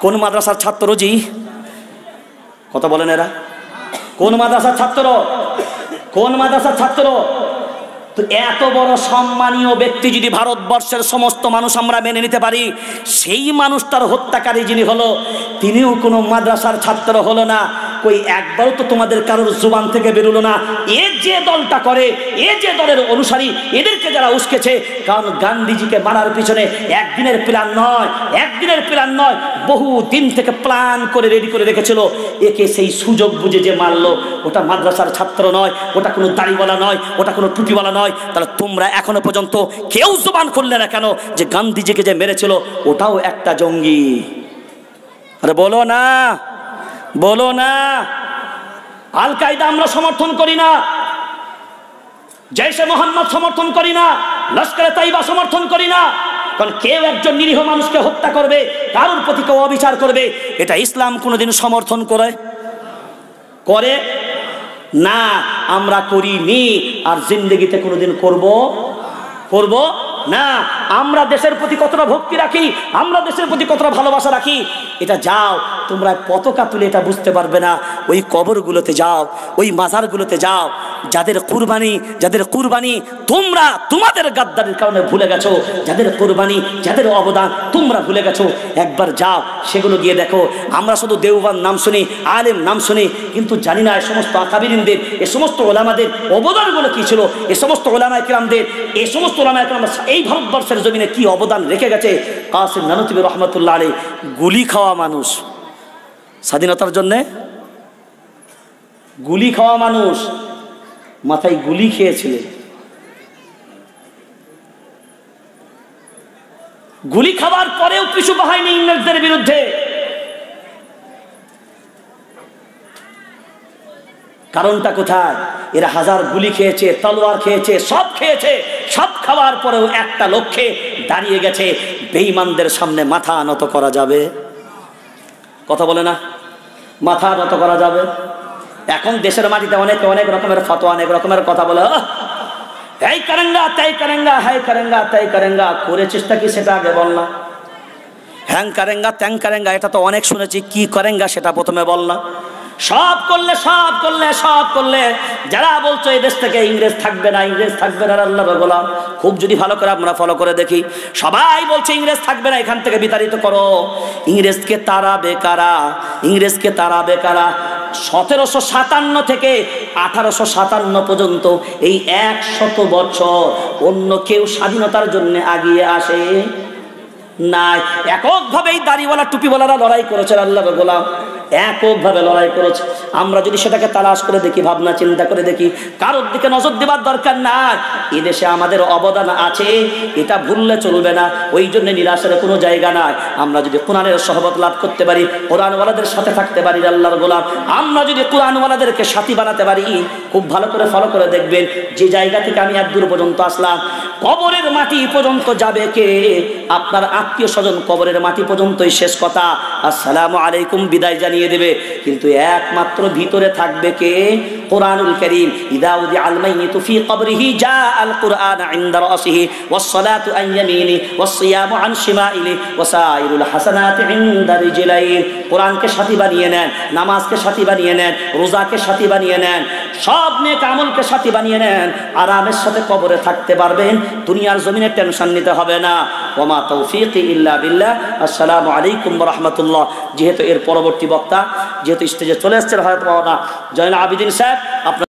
কোন মাদ্রাসার ছাত্র জি কথা বলেন এরা কোন মাদ্রাসার ছাত্র কোন মাদ্রাসার ছাত্র তো এত বড় সম্মানীয় ব্যক্তি যদি ভারতবর্ষের সমস্ত মানুষ আমরা মেনে নিতে পারি সেই মানুষটার হত্যাকারী যিনি হলো তিনিও কোনো মাদ্রাসার ছাত্র হলো না কই একবারও তো তোমাদের কারোর জোবান থেকে বেরোলো না এ যে দলটা করে এ যে দলের অনুসারী এদেরকে যারা উস্কেছে কারণ গান্ধীজিকে মারার পিছনে একদিনের প্ল্যান নয় একদিনের প্ল্যান নয় বহু দিন থেকে প্ল্যান করে রেডি করে রেখেছিল একে সেই সুযোগ বুঝে যে মারলো ওটা মাদ্রাসার ছাত্র নয় ওটা কোনো দাড়িওয়ালা নয় ওটা কোনো টুপিওয়ালা নয় নয় তাহলে তোমরা এখনো পর্যন্ত কেউ জোবান খুললে না কেন যে গান্ধীজিকে যে মেরেছিল ওটাও একটা জঙ্গি আরে বলো না বলো না আল কায়দা আমরা সমর্থন করি না জৈশে মোহাম্মদ সমর্থন করি না লস্করে তাইবা সমর্থন করি না কারণ কেউ একজন নিরীহ মানুষকে হত্যা করবে কারোর প্রতি কেউ অবিচার করবে এটা ইসলাম কোনোদিন সমর্থন করে করে না আমরা করিনি আর জিন্দগিতে কোনোদিন করব করব না আমরা দেশের প্রতি কতটা ভক্তি রাখি আমরা দেশের প্রতি কতটা ভালোবাসা রাখি এটা যাও তোমরা পতাকা তুলে এটা বুঝতে পারবে না ওই কবরগুলোতে যাও ওই মাজারগুলোতে যাও যাদের কুরবানি যাদের কুরবানি তোমরা তোমাদের গাদ্দারের কারণে ভুলে গেছো যাদের কুরবানি যাদের অবদান তোমরা ভুলে গেছো একবার যাও সেগুলো গিয়ে দেখো আমরা শুধু দেওবান নাম শুনি আলেম নাম শুনি কিন্তু জানি না এ সমস্ত আকাবিরিনদের এ সমস্ত ওলামাদের অবদানগুলো কী ছিল এ সমস্ত ওলামায় কিরামদের এ সমস্ত ওলামায় কিরাম এই ভারতবর্ষের জমিনে কি অবদান রেখে গেছে কাসিম নানতিবি রহমতুল্লাহ আলী গুলি খাওয়া মানুষ স্বাধীনতার জন্যে গুলি খাওয়া মানুষ মাথায় গুলি খেয়েছিলেন গুলি খাওয়ার পরেও কিছু বাহাইনি ইংরেজদের বিরুদ্ধে কারণটা কোথায় এরা হাজার গুলি খেয়েছে তলোয়ার খেয়েছে সব খেয়েছে সব খাওয়ার পরেও একটা লক্ষ্যে দাঁড়িয়ে গেছে বেঈমানদের সামনে মাথা আনত করা যাবে কথা বলে না মাথা আনত করা যাবে এখন দেশের মাটিতে অনেক অনেক রকমের ফতোয়া অনেক রকমের কথা বলে এই কারেঙ্গা তাই কারেঙ্গা হাই কারেঙ্গা তাই করেঙ্গা চেষ্টা কি সেটা আগে বল না হ্যাং কারেঙ্গা ত্যাং কারেঙ্গা এটা তো অনেক শুনেছি কি করেঙ্গা সেটা প্রথমে বল না সব করলে সব করলে সব করলে যারা বলছো এই দেশ থেকে ইংরেজ থাকবে না ইংরেজ থাকবে না আল্লাহ গোলাম খুব যদি ভালো করে আমরা ফলো করে দেখি সবাই বলছে ইংরেজ থাকবে না এখান থেকে বিতাড়িত করো ইংরেজকে তারা বেকারা ইংরেজকে তারা বেকারা সতেরোশো সাতান্ন থেকে আঠারোশো সাতান্ন পর্যন্ত এই একশত বছর অন্য কেউ স্বাধীনতার জন্য আগিয়ে আসে নাই এই দাড়িওয়ালা টুপিওয়ালারা লড়াই করেছেন আল্লাহ গোলাম এককভাবে লড়াই করেছে আমরা যদি সেটাকে তালাশ করে দেখি ভাবনা চিন্তা করে দেখি কারোর দিকে নজর দেবার দরকার নাই এদেশে আমাদের অবদান আছে এটা ভুললে চলবে না ওই জন্য নিরাশের কোনো জায়গা নাই আমরা যদি কোরআনের সহবত লাভ করতে পারি কোরআনওয়ালাদের সাথে থাকতে পারি আল্লাহর গোলাম আমরা যদি কোরআনওয়ালাদেরকে সাথী বানাতে পারি খুব ভালো করে ফলো করে দেখবেন যে জায়গা থেকে আমি একদূর পর্যন্ত আসলাম কবরের মাটি পর্যন্ত যাবে কে আপনার আত্মীয় স্বজন কবরের মাটি পর্যন্তই শেষ কথা আসসালামু আলাইকুম বিদায় জানি জানিয়ে দেবে কিন্তু একমাত্র ভিতরে থাকবে কে কোরআনুল করিম ইদাউদি আলমাইনি তুফি কবরিহি যা আল কোরআন আইন্দা রসিহি والصلاة عن يمينه والصيام عن شمائله وسائر الحسنات عند رجليه কোরআনকে সাথী বানিয়ে নেন নামাজকে সাথী বানিয়ে নেন রোজাকে সাথী বানিয়ে নেন সব নেক আমলকে সাথী বানিয়ে নেন আরামের সাথে কবরে থাকতে পারবেন দুনিয়ার জমিনে টেনশন নিতে হবে না ওমা তৌফিক ইল্লা বিল্লাহ আসসালাম আলাইকুম রহমতুল্লাহ যেহেতু এর পরবর্তী বক্তা যেহেতু স্টেজে চলে এসছেন হয়তো না জয়ন আবিদিন সাহেব আপনার